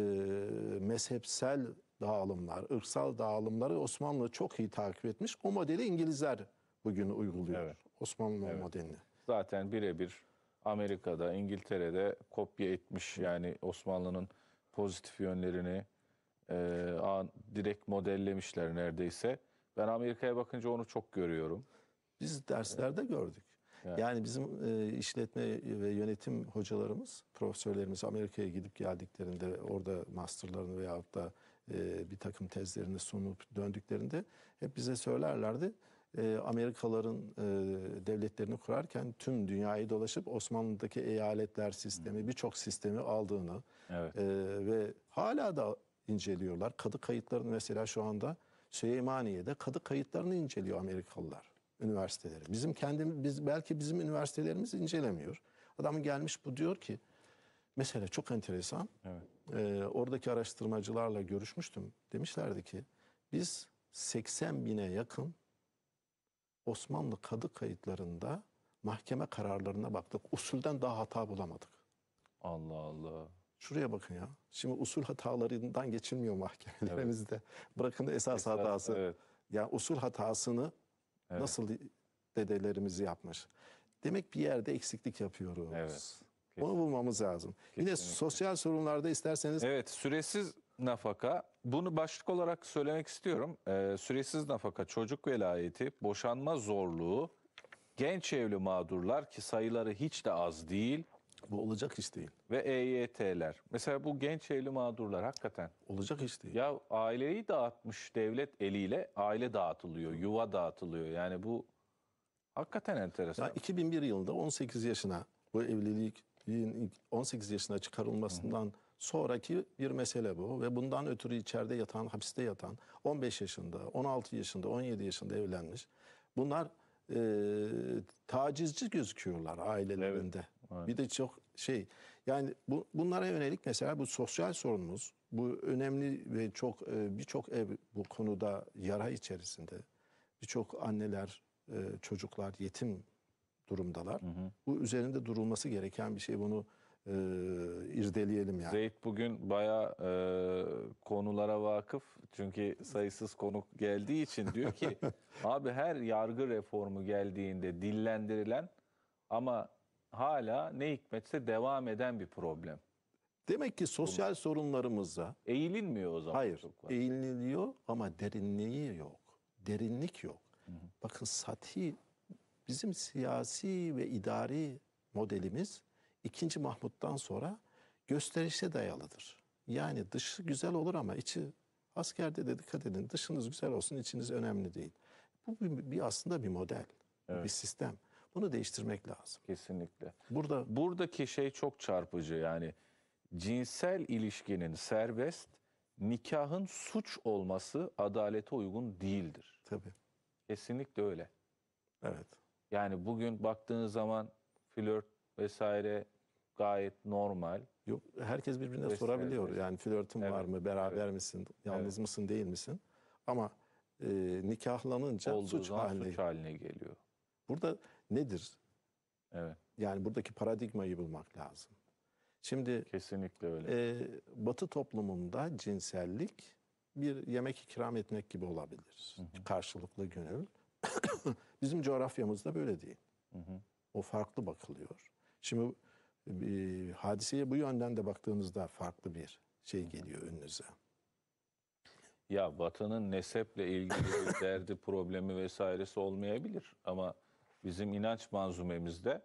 mezhepsel dağılımlar, ırksal dağılımları Osmanlı çok iyi takip etmiş. O modeli İngilizler bugün uyguluyor. Evet. Osmanlı evet. modelini. Zaten birebir Amerika'da, İngiltere'de kopya etmiş. Yani Osmanlı'nın pozitif yönlerini e, direkt modellemişler neredeyse. Ben Amerika'ya bakınca onu çok görüyorum. Biz derslerde evet. gördük. Yani, yani bizim e, işletme ve yönetim hocalarımız, profesörlerimiz Amerika'ya gidip geldiklerinde orada masterlarını veyahut da e, bir takım tezlerini sunup döndüklerinde hep bize söylerlerdi e, Amerikaların e, devletlerini kurarken tüm dünyayı dolaşıp Osmanlı'daki eyaletler sistemi birçok sistemi aldığını evet. E, ve hala da inceliyorlar. Kadı kayıtlarını mesela şu anda Süleymaniye'de kadı kayıtlarını inceliyor Amerikalılar üniversiteleri. Bizim kendimiz biz belki bizim üniversitelerimiz incelemiyor. Adam gelmiş bu diyor ki mesela çok enteresan. Evet. Ee, oradaki araştırmacılarla görüşmüştüm. Demişlerdi ki biz 80 bine yakın Osmanlı kadı kayıtlarında mahkeme kararlarına baktık. Usulden daha hata bulamadık. Allah Allah. Şuraya bakın ya. Şimdi usul hatalarından geçilmiyor mahkemelerimizde. Evet. Bırakın da esas, esas hatası. Evet. Ya yani usul hatasını evet. nasıl dedelerimiz yapmış. Demek bir yerde eksiklik yapıyoruz. Evet. Kesinlikle. Onu bulmamız lazım. Kesinlikle. Yine sosyal sorunlarda isterseniz Evet, süresiz nafaka. Bunu başlık olarak söylemek istiyorum. Ee, süresiz nafaka, çocuk velayeti, boşanma zorluğu, genç evli mağdurlar ki sayıları hiç de az değil. Bu olacak iş değil. Ve EYT'ler. Mesela bu genç evli mağdurlar hakikaten. Olacak iş değil. Ya aileyi dağıtmış devlet eliyle aile dağıtılıyor, yuva dağıtılıyor. Yani bu hakikaten enteresan. Ya 2001 yılında 18 yaşına bu evliliğin 18 yaşına çıkarılmasından... Hı sonraki bir mesele bu ve bundan ötürü içeride yatan, hapiste yatan 15 yaşında, 16 yaşında, 17 yaşında evlenmiş. Bunlar e, tacizci gözüküyorlar ailelerinde. Evet, bir de çok şey yani bu, bunlara yönelik mesela bu sosyal sorunumuz bu önemli ve çok e, birçok ev bu konuda yara içerisinde. Birçok anneler, e, çocuklar yetim durumdalar. Hı hı. Bu üzerinde durulması gereken bir şey. Bunu e, irdeleyelim yani. Zeyt bugün baya e, konulara vakıf çünkü sayısız konuk geldiği için diyor ki abi her yargı reformu geldiğinde dillendirilen ama hala ne hikmetse devam eden bir problem. Demek ki sosyal Bunlar. sorunlarımıza eğilinmiyor o zaman. Hayır, eğiliniyor ama derinliği yok. Derinlik yok. Hı hı. Bakın sati bizim siyasi ve idari modelimiz 2. Mahmut'tan sonra gösterişe dayalıdır. Yani dışı güzel olur ama içi askerde de dikkat edin dışınız güzel olsun içiniz önemli değil. Bu bir, bir aslında bir model, evet. bir sistem. Bunu değiştirmek lazım. Kesinlikle. Burada buradaki şey çok çarpıcı yani cinsel ilişkinin serbest, nikahın suç olması adalete uygun değildir. Tabii. Kesinlikle öyle. Evet. Yani bugün baktığınız zaman flört vesaire gayet normal. Yok, herkes birbirine vesaire. sorabiliyor. Yani flörtün evet. var mı, beraber evet. misin, yalnız evet. mısın, değil misin? Ama e, nikahlanınca suç haline. suç haline geliyor. Burada nedir? Evet. Yani buradaki paradigmayı bulmak lazım. Şimdi kesinlikle öyle. E, batı toplumunda cinsellik bir yemek ikram etmek gibi olabilir. Hı hı. Karşılıklı gönül. Bizim coğrafyamızda böyle değil. Hı hı. O farklı bakılıyor. Şimdi e, hadiseye bu yönden de baktığınızda farklı bir şey geliyor önünüze. Ya Batı'nın neseple ilgili bir derdi, problemi vesairesi olmayabilir ama bizim inanç manzumemizde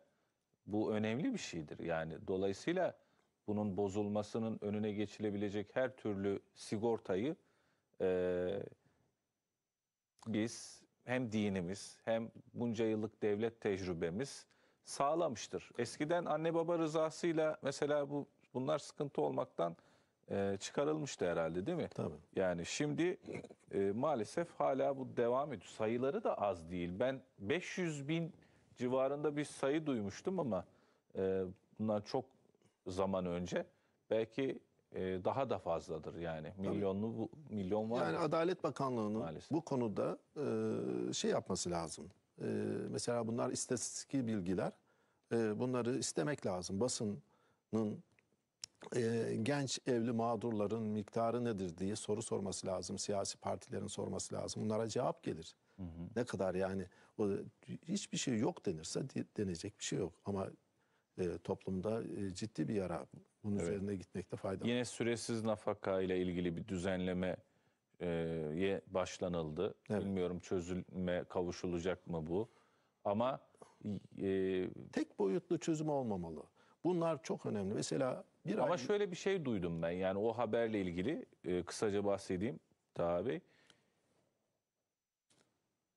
bu önemli bir şeydir. Yani dolayısıyla bunun bozulmasının önüne geçilebilecek her türlü sigortayı e, biz hem dinimiz hem bunca yıllık devlet tecrübemiz sağlamıştır. Eskiden anne baba rızasıyla mesela bu bunlar sıkıntı olmaktan e, çıkarılmıştı herhalde değil mi? Tabii. Yani şimdi e, maalesef hala bu devam ediyor. Sayıları da az değil. Ben 500 bin civarında bir sayı duymuştum ama e, bundan çok zaman önce. Belki e, daha da fazladır yani. Milyonlu bu, milyon var. Yani Adalet Bakanlığı'nın bu konuda e, şey yapması lazım e, mesela bunlar istatistik bilgiler. E, bunları istemek lazım. Basının e, genç evli mağdurların miktarı nedir diye soru sorması lazım. Siyasi partilerin sorması lazım. Bunlara cevap gelir. Hı hı. Ne kadar yani o, hiçbir şey yok denirse denecek bir şey yok. Ama e, toplumda e, ciddi bir yara bunun evet. üzerine gitmekte fayda var. Yine süresiz nafaka ile ilgili bir düzenleme ye başlanıldı. Evet. Bilmiyorum çözülme kavuşulacak mı bu? Ama e, tek boyutlu çözüm olmamalı. Bunlar çok önemli. Mesela bir ama ay... şöyle bir şey duydum ben. Yani o haberle ilgili e, kısaca bahsedeyim Taha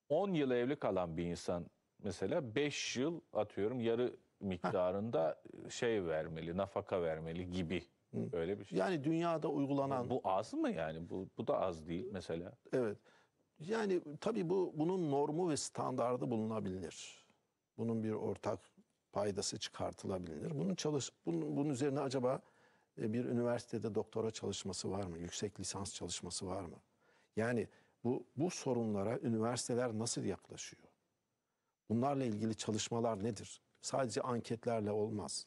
10 yıl evli kalan bir insan mesela 5 yıl atıyorum yarı miktarında Heh. şey vermeli, nafaka vermeli gibi Öyle bir şey. Yani dünyada uygulanan... Bu az mı yani? Bu, bu da az değil mesela. Evet. Yani tabii bu bunun normu ve standardı bulunabilir. Bunun bir ortak paydası çıkartılabilir. Bunun çalış bunun, bunun üzerine acaba e, bir üniversitede doktora çalışması var mı? Yüksek lisans çalışması var mı? Yani bu bu sorunlara üniversiteler nasıl yaklaşıyor? Bunlarla ilgili çalışmalar nedir? Sadece anketlerle olmaz.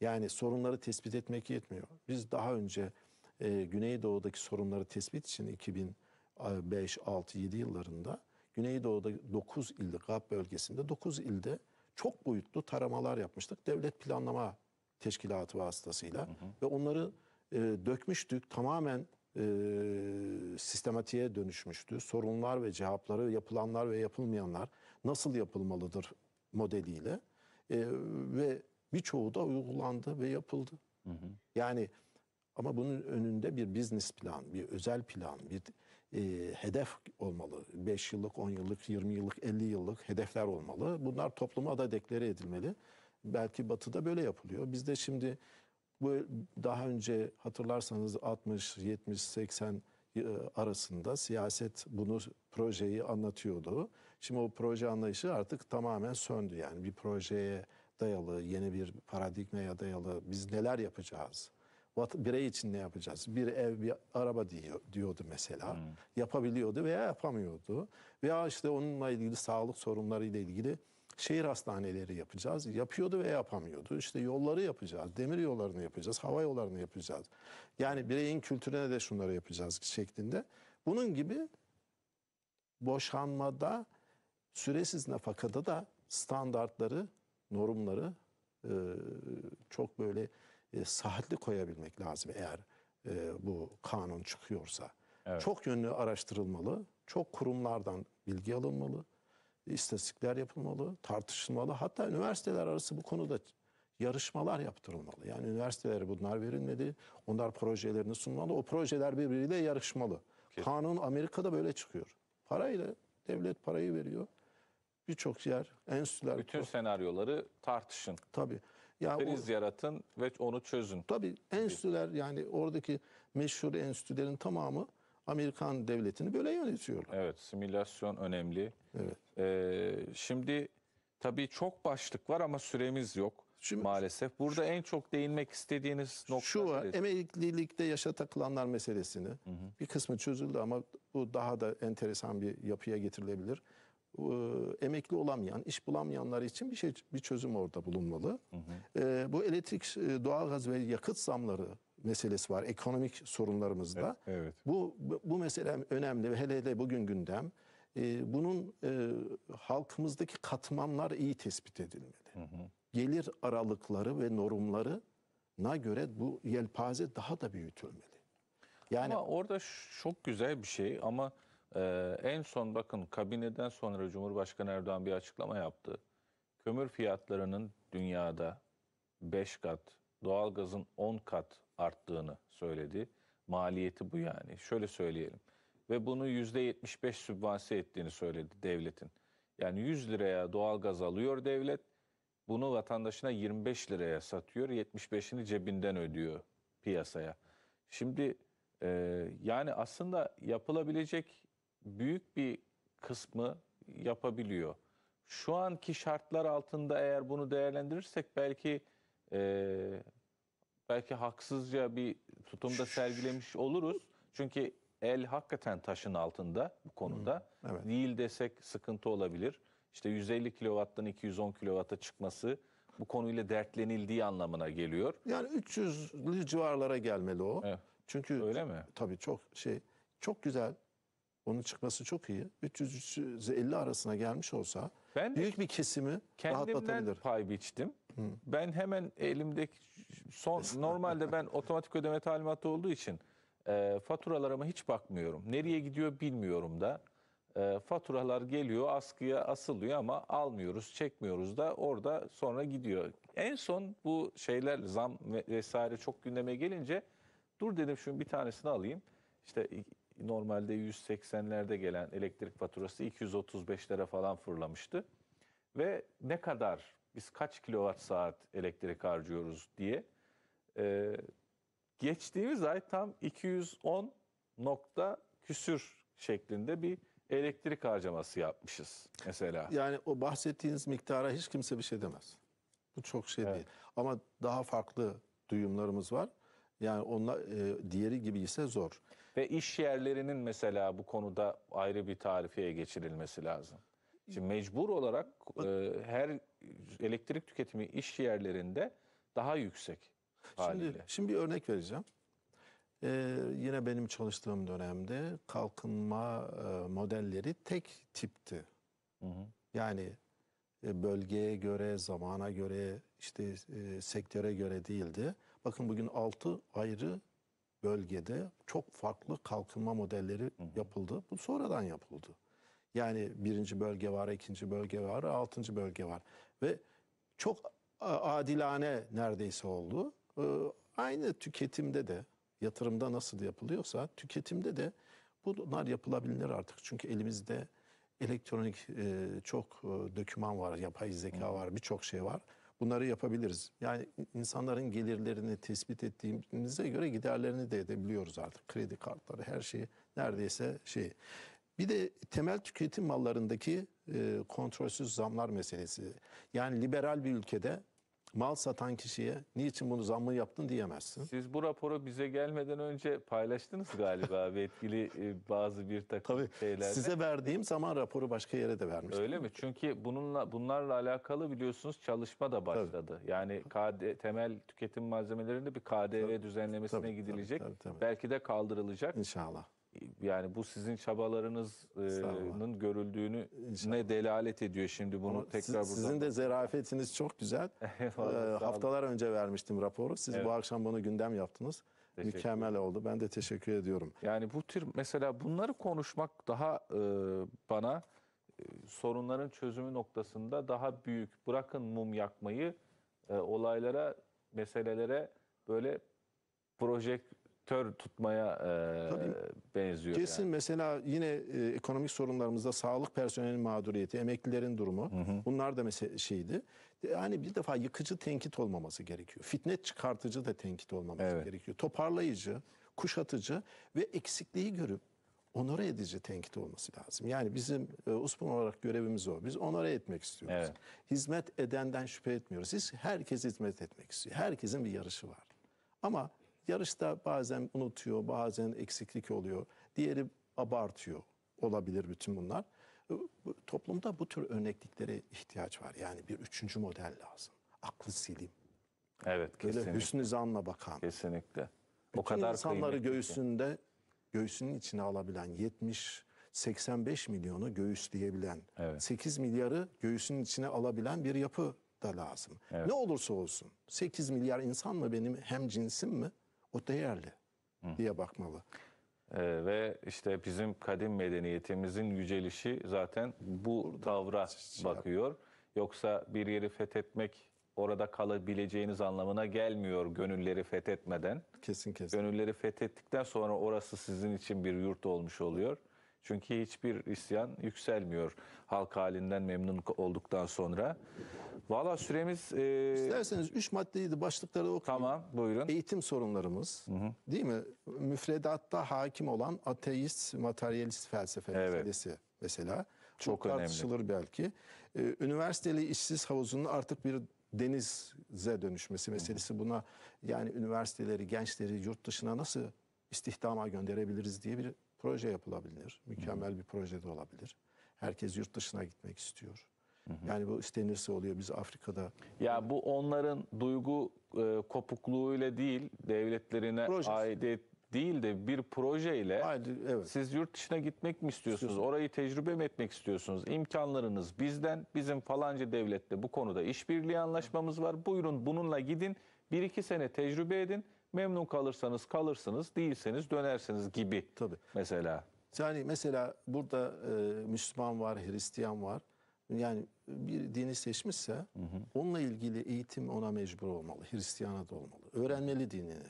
Yani sorunları tespit etmek yetmiyor. Biz daha önce e, Güneydoğu'daki sorunları tespit için 2005, 6, 7 yıllarında Güneydoğu'da 9 ilde, GAP bölgesinde 9 ilde çok boyutlu taramalar yapmıştık. Devlet Planlama Teşkilatı vasıtasıyla hı hı. ve onları e, dökmüştük. Tamamen e, sistematiğe dönüşmüştü. Sorunlar ve cevapları, yapılanlar ve yapılmayanlar nasıl yapılmalıdır modeliyle e, ve Birçoğu da uygulandı ve yapıldı. Hı hı. Yani ama bunun önünde bir business plan, bir özel plan, bir e, hedef olmalı. 5 yıllık, 10 yıllık, 20 yıllık, 50 yıllık hedefler olmalı. Bunlar topluma da deklare edilmeli. Belki batıda böyle yapılıyor. Biz de şimdi bu daha önce hatırlarsanız 60, 70, 80 arasında siyaset bunu projeyi anlatıyordu. Şimdi o proje anlayışı artık tamamen söndü yani bir projeye dayalı, yeni bir paradigmaya dayalı biz neler yapacağız? Birey için ne yapacağız? Bir ev, bir araba diyor, diyordu mesela. Hmm. Yapabiliyordu veya yapamıyordu. Veya işte onunla ilgili sağlık sorunlarıyla ilgili şehir hastaneleri yapacağız. Yapıyordu ve yapamıyordu. İşte yolları yapacağız, demir yollarını yapacağız, hava yollarını yapacağız. Yani bireyin kültürüne de şunları yapacağız şeklinde. Bunun gibi boşanmada, süresiz nafakada da standartları normları e, çok böyle e, sahatli koyabilmek lazım eğer e, bu kanun çıkıyorsa. Evet. Çok yönlü araştırılmalı, çok kurumlardan bilgi alınmalı, istatistikler yapılmalı, tartışılmalı. Hatta üniversiteler arası bu konuda yarışmalar yaptırılmalı. Yani üniversitelere bunlar verilmedi, onlar projelerini sunmalı, o projeler birbiriyle yarışmalı. Kesin. Kanun Amerika'da böyle çıkıyor. Parayla devlet parayı veriyor birçok yer, enstitüler. Bütün senaryoları tartışın. Tabii. Yani Kriz o, yaratın ve onu çözün. Tabii enstitüler yani oradaki meşhur enstitülerin tamamı Amerikan devletini böyle yönetiyorlar. Evet simülasyon önemli. Evet. Ee, şimdi tabii çok başlık var ama süremiz yok şimdi, maalesef. Burada şu, en çok değinmek istediğiniz nokta... Şu var emeklilikte yaşa takılanlar meselesini hı hı. bir kısmı çözüldü ama bu daha da enteresan bir yapıya getirilebilir. E, emekli olamayan, iş bulamayanlar için bir şey bir çözüm orada bulunmalı. Hı e, hı. bu elektrik, e, doğalgaz ve yakıt zamları meselesi var ekonomik sorunlarımızda. Evet, evet. Bu bu mesele önemli ve hele hele bugün gündem. bunun halkımızdaki katmanlar iyi tespit edilmeli. Hı hı. Gelir aralıkları ve normları na göre bu yelpaze daha da büyütülmeli. Yani ama orada çok güzel bir şey ama ee, en son bakın kabineden sonra Cumhurbaşkanı Erdoğan bir açıklama yaptı. Kömür fiyatlarının dünyada 5 kat, doğalgazın 10 kat arttığını söyledi. Maliyeti bu yani. Şöyle söyleyelim. Ve bunu %75 sübvanse ettiğini söyledi devletin. Yani 100 liraya doğalgaz alıyor devlet. Bunu vatandaşına 25 liraya satıyor. 75'ini cebinden ödüyor piyasaya. Şimdi e, yani aslında yapılabilecek büyük bir kısmı yapabiliyor. Şu anki şartlar altında eğer bunu değerlendirirsek belki e, belki haksızca bir tutumda sergilemiş oluruz. Çünkü el hakikaten taşın altında bu konuda. Hı, evet. Değil desek sıkıntı olabilir. İşte 150 kilovattan 210 kilovata çıkması bu konuyla dertlenildiği anlamına geliyor. Yani 300'lü civarlara gelmeli o. Evet. Çünkü öyle mi? Tabii çok şey çok güzel onun çıkması çok iyi. 300-350 arasına gelmiş olsa ben büyük bir kesimi rahatlatabilir. pay biçtim. Hı. Ben hemen elimdeki son normalde ben otomatik ödeme talimatı olduğu için e, faturalarıma hiç bakmıyorum. Nereye gidiyor bilmiyorum da. E, faturalar geliyor, askıya asılıyor ama almıyoruz, çekmiyoruz da orada sonra gidiyor. En son bu şeyler zam vesaire çok gündeme gelince dur dedim şunu bir tanesini alayım. İşte normalde 180'lerde gelen elektrik faturası 235 lira falan fırlamıştı. Ve ne kadar biz kaç kilowatt saat elektrik harcıyoruz diye e, geçtiğimiz ay tam 210 nokta küsür şeklinde bir elektrik harcaması yapmışız mesela. Yani o bahsettiğiniz miktara hiç kimse bir şey demez. Bu çok şey evet. değil. Ama daha farklı duyumlarımız var. Yani onlar e, diğeri gibi ise zor. Ve iş yerlerinin mesela bu konuda ayrı bir tarifeye geçirilmesi lazım. Şimdi mecbur olarak e, her elektrik tüketimi iş yerlerinde daha yüksek haliyle. Şimdi, şimdi bir örnek vereceğim. Ee, yine benim çalıştığım dönemde kalkınma e, modelleri tek tipti. Hı hı. Yani e, bölgeye göre, zamana göre, işte e, sektöre göre değildi. Bakın bugün altı ayrı bölgede çok farklı kalkınma modelleri yapıldı. Bu sonradan yapıldı. Yani birinci bölge var, ikinci bölge var, altıncı bölge var. Ve çok adilane neredeyse oldu. Ee, aynı tüketimde de, yatırımda nasıl yapılıyorsa tüketimde de bunlar yapılabilir artık. Çünkü elimizde elektronik e, çok e, döküman var, yapay zeka var, birçok şey var bunları yapabiliriz. Yani insanların gelirlerini tespit ettiğimize göre giderlerini de edebiliyoruz artık. Kredi kartları her şeyi neredeyse şey. Bir de temel tüketim mallarındaki e, kontrolsüz zamlar meselesi. Yani liberal bir ülkede mal satan kişiye niçin bunu zammı yaptın diyemezsin. Siz bu raporu bize gelmeden önce paylaştınız galiba ve etkili e, bazı bir takım Tabii, şeylerde. Size verdiğim zaman raporu başka yere de vermiştim. Öyle mi? Çünkü bununla bunlarla alakalı biliyorsunuz çalışma da başladı. Tabii. Yani KD, temel tüketim malzemelerinde bir KDV tabii, düzenlemesine tabii, gidilecek. Tabii, tabii, tabii. Belki de kaldırılacak. İnşallah yani bu sizin çabalarınızın e, görüldüğünü ne delalet ediyor şimdi bunu Ama tekrar siz, Sizin de zerafetiniz çok güzel. ee, haftalar önce vermiştim raporu. Siz evet. bu akşam bunu gündem yaptınız. Mükemmel oldu. Ben de teşekkür ediyorum. Yani bu tür mesela bunları konuşmak daha e, bana e, sorunların çözümü noktasında daha büyük. Bırakın mum yakmayı e, olaylara, meselelere böyle projek tör tutmaya e, Tabii. benziyor. Kesin yani. mesela yine e, ekonomik sorunlarımızda sağlık personelinin mağduriyeti, emeklilerin durumu hı hı. bunlar da mesela şeydi. Yani bir defa yıkıcı tenkit olmaması gerekiyor. Fitnet çıkartıcı da tenkit olmaması evet. gerekiyor. Toparlayıcı, kuşatıcı ve eksikliği görüp onore edici tenkit olması lazım. Yani bizim e, USPUN olarak görevimiz o. Biz onore etmek istiyoruz. Evet. Hizmet edenden şüphe etmiyoruz. Siz herkes hizmet etmek istiyor. Herkesin bir yarışı var. Ama Yarışta bazen unutuyor, bazen eksiklik oluyor. Diğeri abartıyor. Olabilir bütün bunlar. Ee, toplumda bu tür örnekliklere ihtiyaç var. Yani bir üçüncü model lazım. Aklı silim. Evet, kesinlikle. Böyle hüsnü zanla bakan. Kesinlikle. Bütün kadar insanları kıymetli. göğsünde, göğsünün içine alabilen 70 85 milyonu göğüsleyebilen, evet. 8 milyarı göğsünün içine alabilen bir yapı da lazım. Evet. Ne olursa olsun 8 milyar insan mı benim hem cinsim mi? O değerli Hı. diye bakmalı. Ee, ve işte bizim kadim medeniyetimizin yücelişi zaten bu Burada tavra şey bakıyor. Yoksa bir yeri fethetmek orada kalabileceğiniz anlamına gelmiyor gönülleri fethetmeden. Kesin kesin. Gönülleri fethettikten sonra orası sizin için bir yurt olmuş oluyor. Çünkü hiçbir isyan yükselmiyor halk halinden memnun olduktan sonra. Valla süremiz... E... İsterseniz üç maddeydi de başlıkları okuyun. Tamam buyurun. Eğitim sorunlarımız hı hı. değil mi? Müfredatta hakim olan ateist, materyalist felsefe evet. mesela. Çok, Çok tartışılır belki. E, üniversiteli işsiz havuzunun artık bir denize dönüşmesi meselesi buna yani üniversiteleri, gençleri yurt dışına nasıl istihdama gönderebiliriz diye bir proje yapılabilir. Mükemmel bir proje de olabilir. Herkes yurt dışına gitmek istiyor. Yani bu istenirse oluyor biz Afrika'da. Ya bu onların duygu e, kopukluğuyla değil, devletlerine Projesi. aidiyet değil de bir projeyle Aynı, evet. siz yurt dışına gitmek mi istiyorsunuz? İstiyorsun. Orayı tecrübe mi etmek istiyorsunuz? İmkanlarınız bizden, bizim falanca devlette bu konuda işbirliği anlaşmamız var. Buyurun bununla gidin, bir iki sene tecrübe edin. Memnun kalırsanız kalırsınız, değilseniz dönersiniz gibi Tabii. mesela. Yani mesela burada e, Müslüman var, Hristiyan var. Yani bir dini seçmişse hı hı. onunla ilgili eğitim ona mecbur olmalı. Hristiyana da olmalı. Öğrenmeli dinini.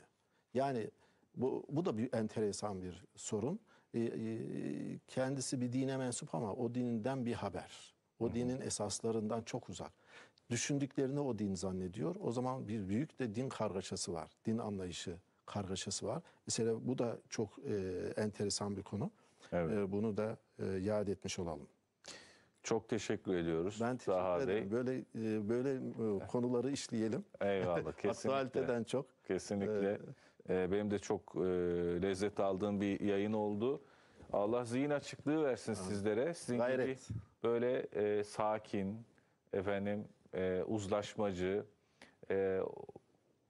Yani bu, bu da bir enteresan bir sorun. E, e, kendisi bir dine mensup ama o dininden bir haber. O hı hı. dinin esaslarından çok uzak. Düşündüklerini o din zannediyor. O zaman bir büyük de din kargaşası var. Din anlayışı kargaşası var. Mesela bu da çok e, enteresan bir konu. Evet. E, bunu da e, yad etmiş olalım. Çok teşekkür ediyoruz. Ben teşekkür Daha ederim. Bey. Böyle e, böyle e, konuları işleyelim. Eyvallah. Kesinlikle. Aktualiteden çok. Kesinlikle. Ee, benim de çok e, lezzet aldığım bir yayın oldu. Allah zihin açıklığı versin sizlere. Sizin Gayret. gibi böyle e, sakin, efendim e, uzlaşmacı, e,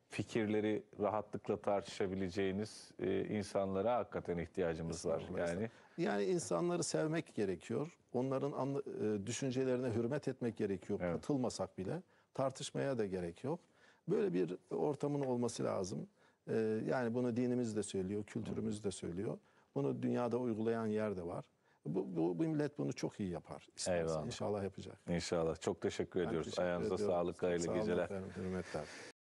fikirleri rahatlıkla tartışabileceğiniz e, insanlara hakikaten ihtiyacımız var. Yani yani insanları sevmek gerekiyor. Onların anla, e, düşüncelerine hürmet etmek gerekiyor. Evet. Katılmasak bile tartışmaya da gerek yok. Böyle bir ortamın olması lazım. E, yani bunu dinimiz de söylüyor, kültürümüz de söylüyor. Bunu dünyada uygulayan yer de var. Bu, bu, bu millet bunu çok iyi yapar. İsteriz. İnşallah yapacak. İnşallah. Çok teşekkür ediyoruz. Teşekkür Ayağınıza ediyorum. sağlık, hayırlı Sağ geceler. Efendim, hürmetler.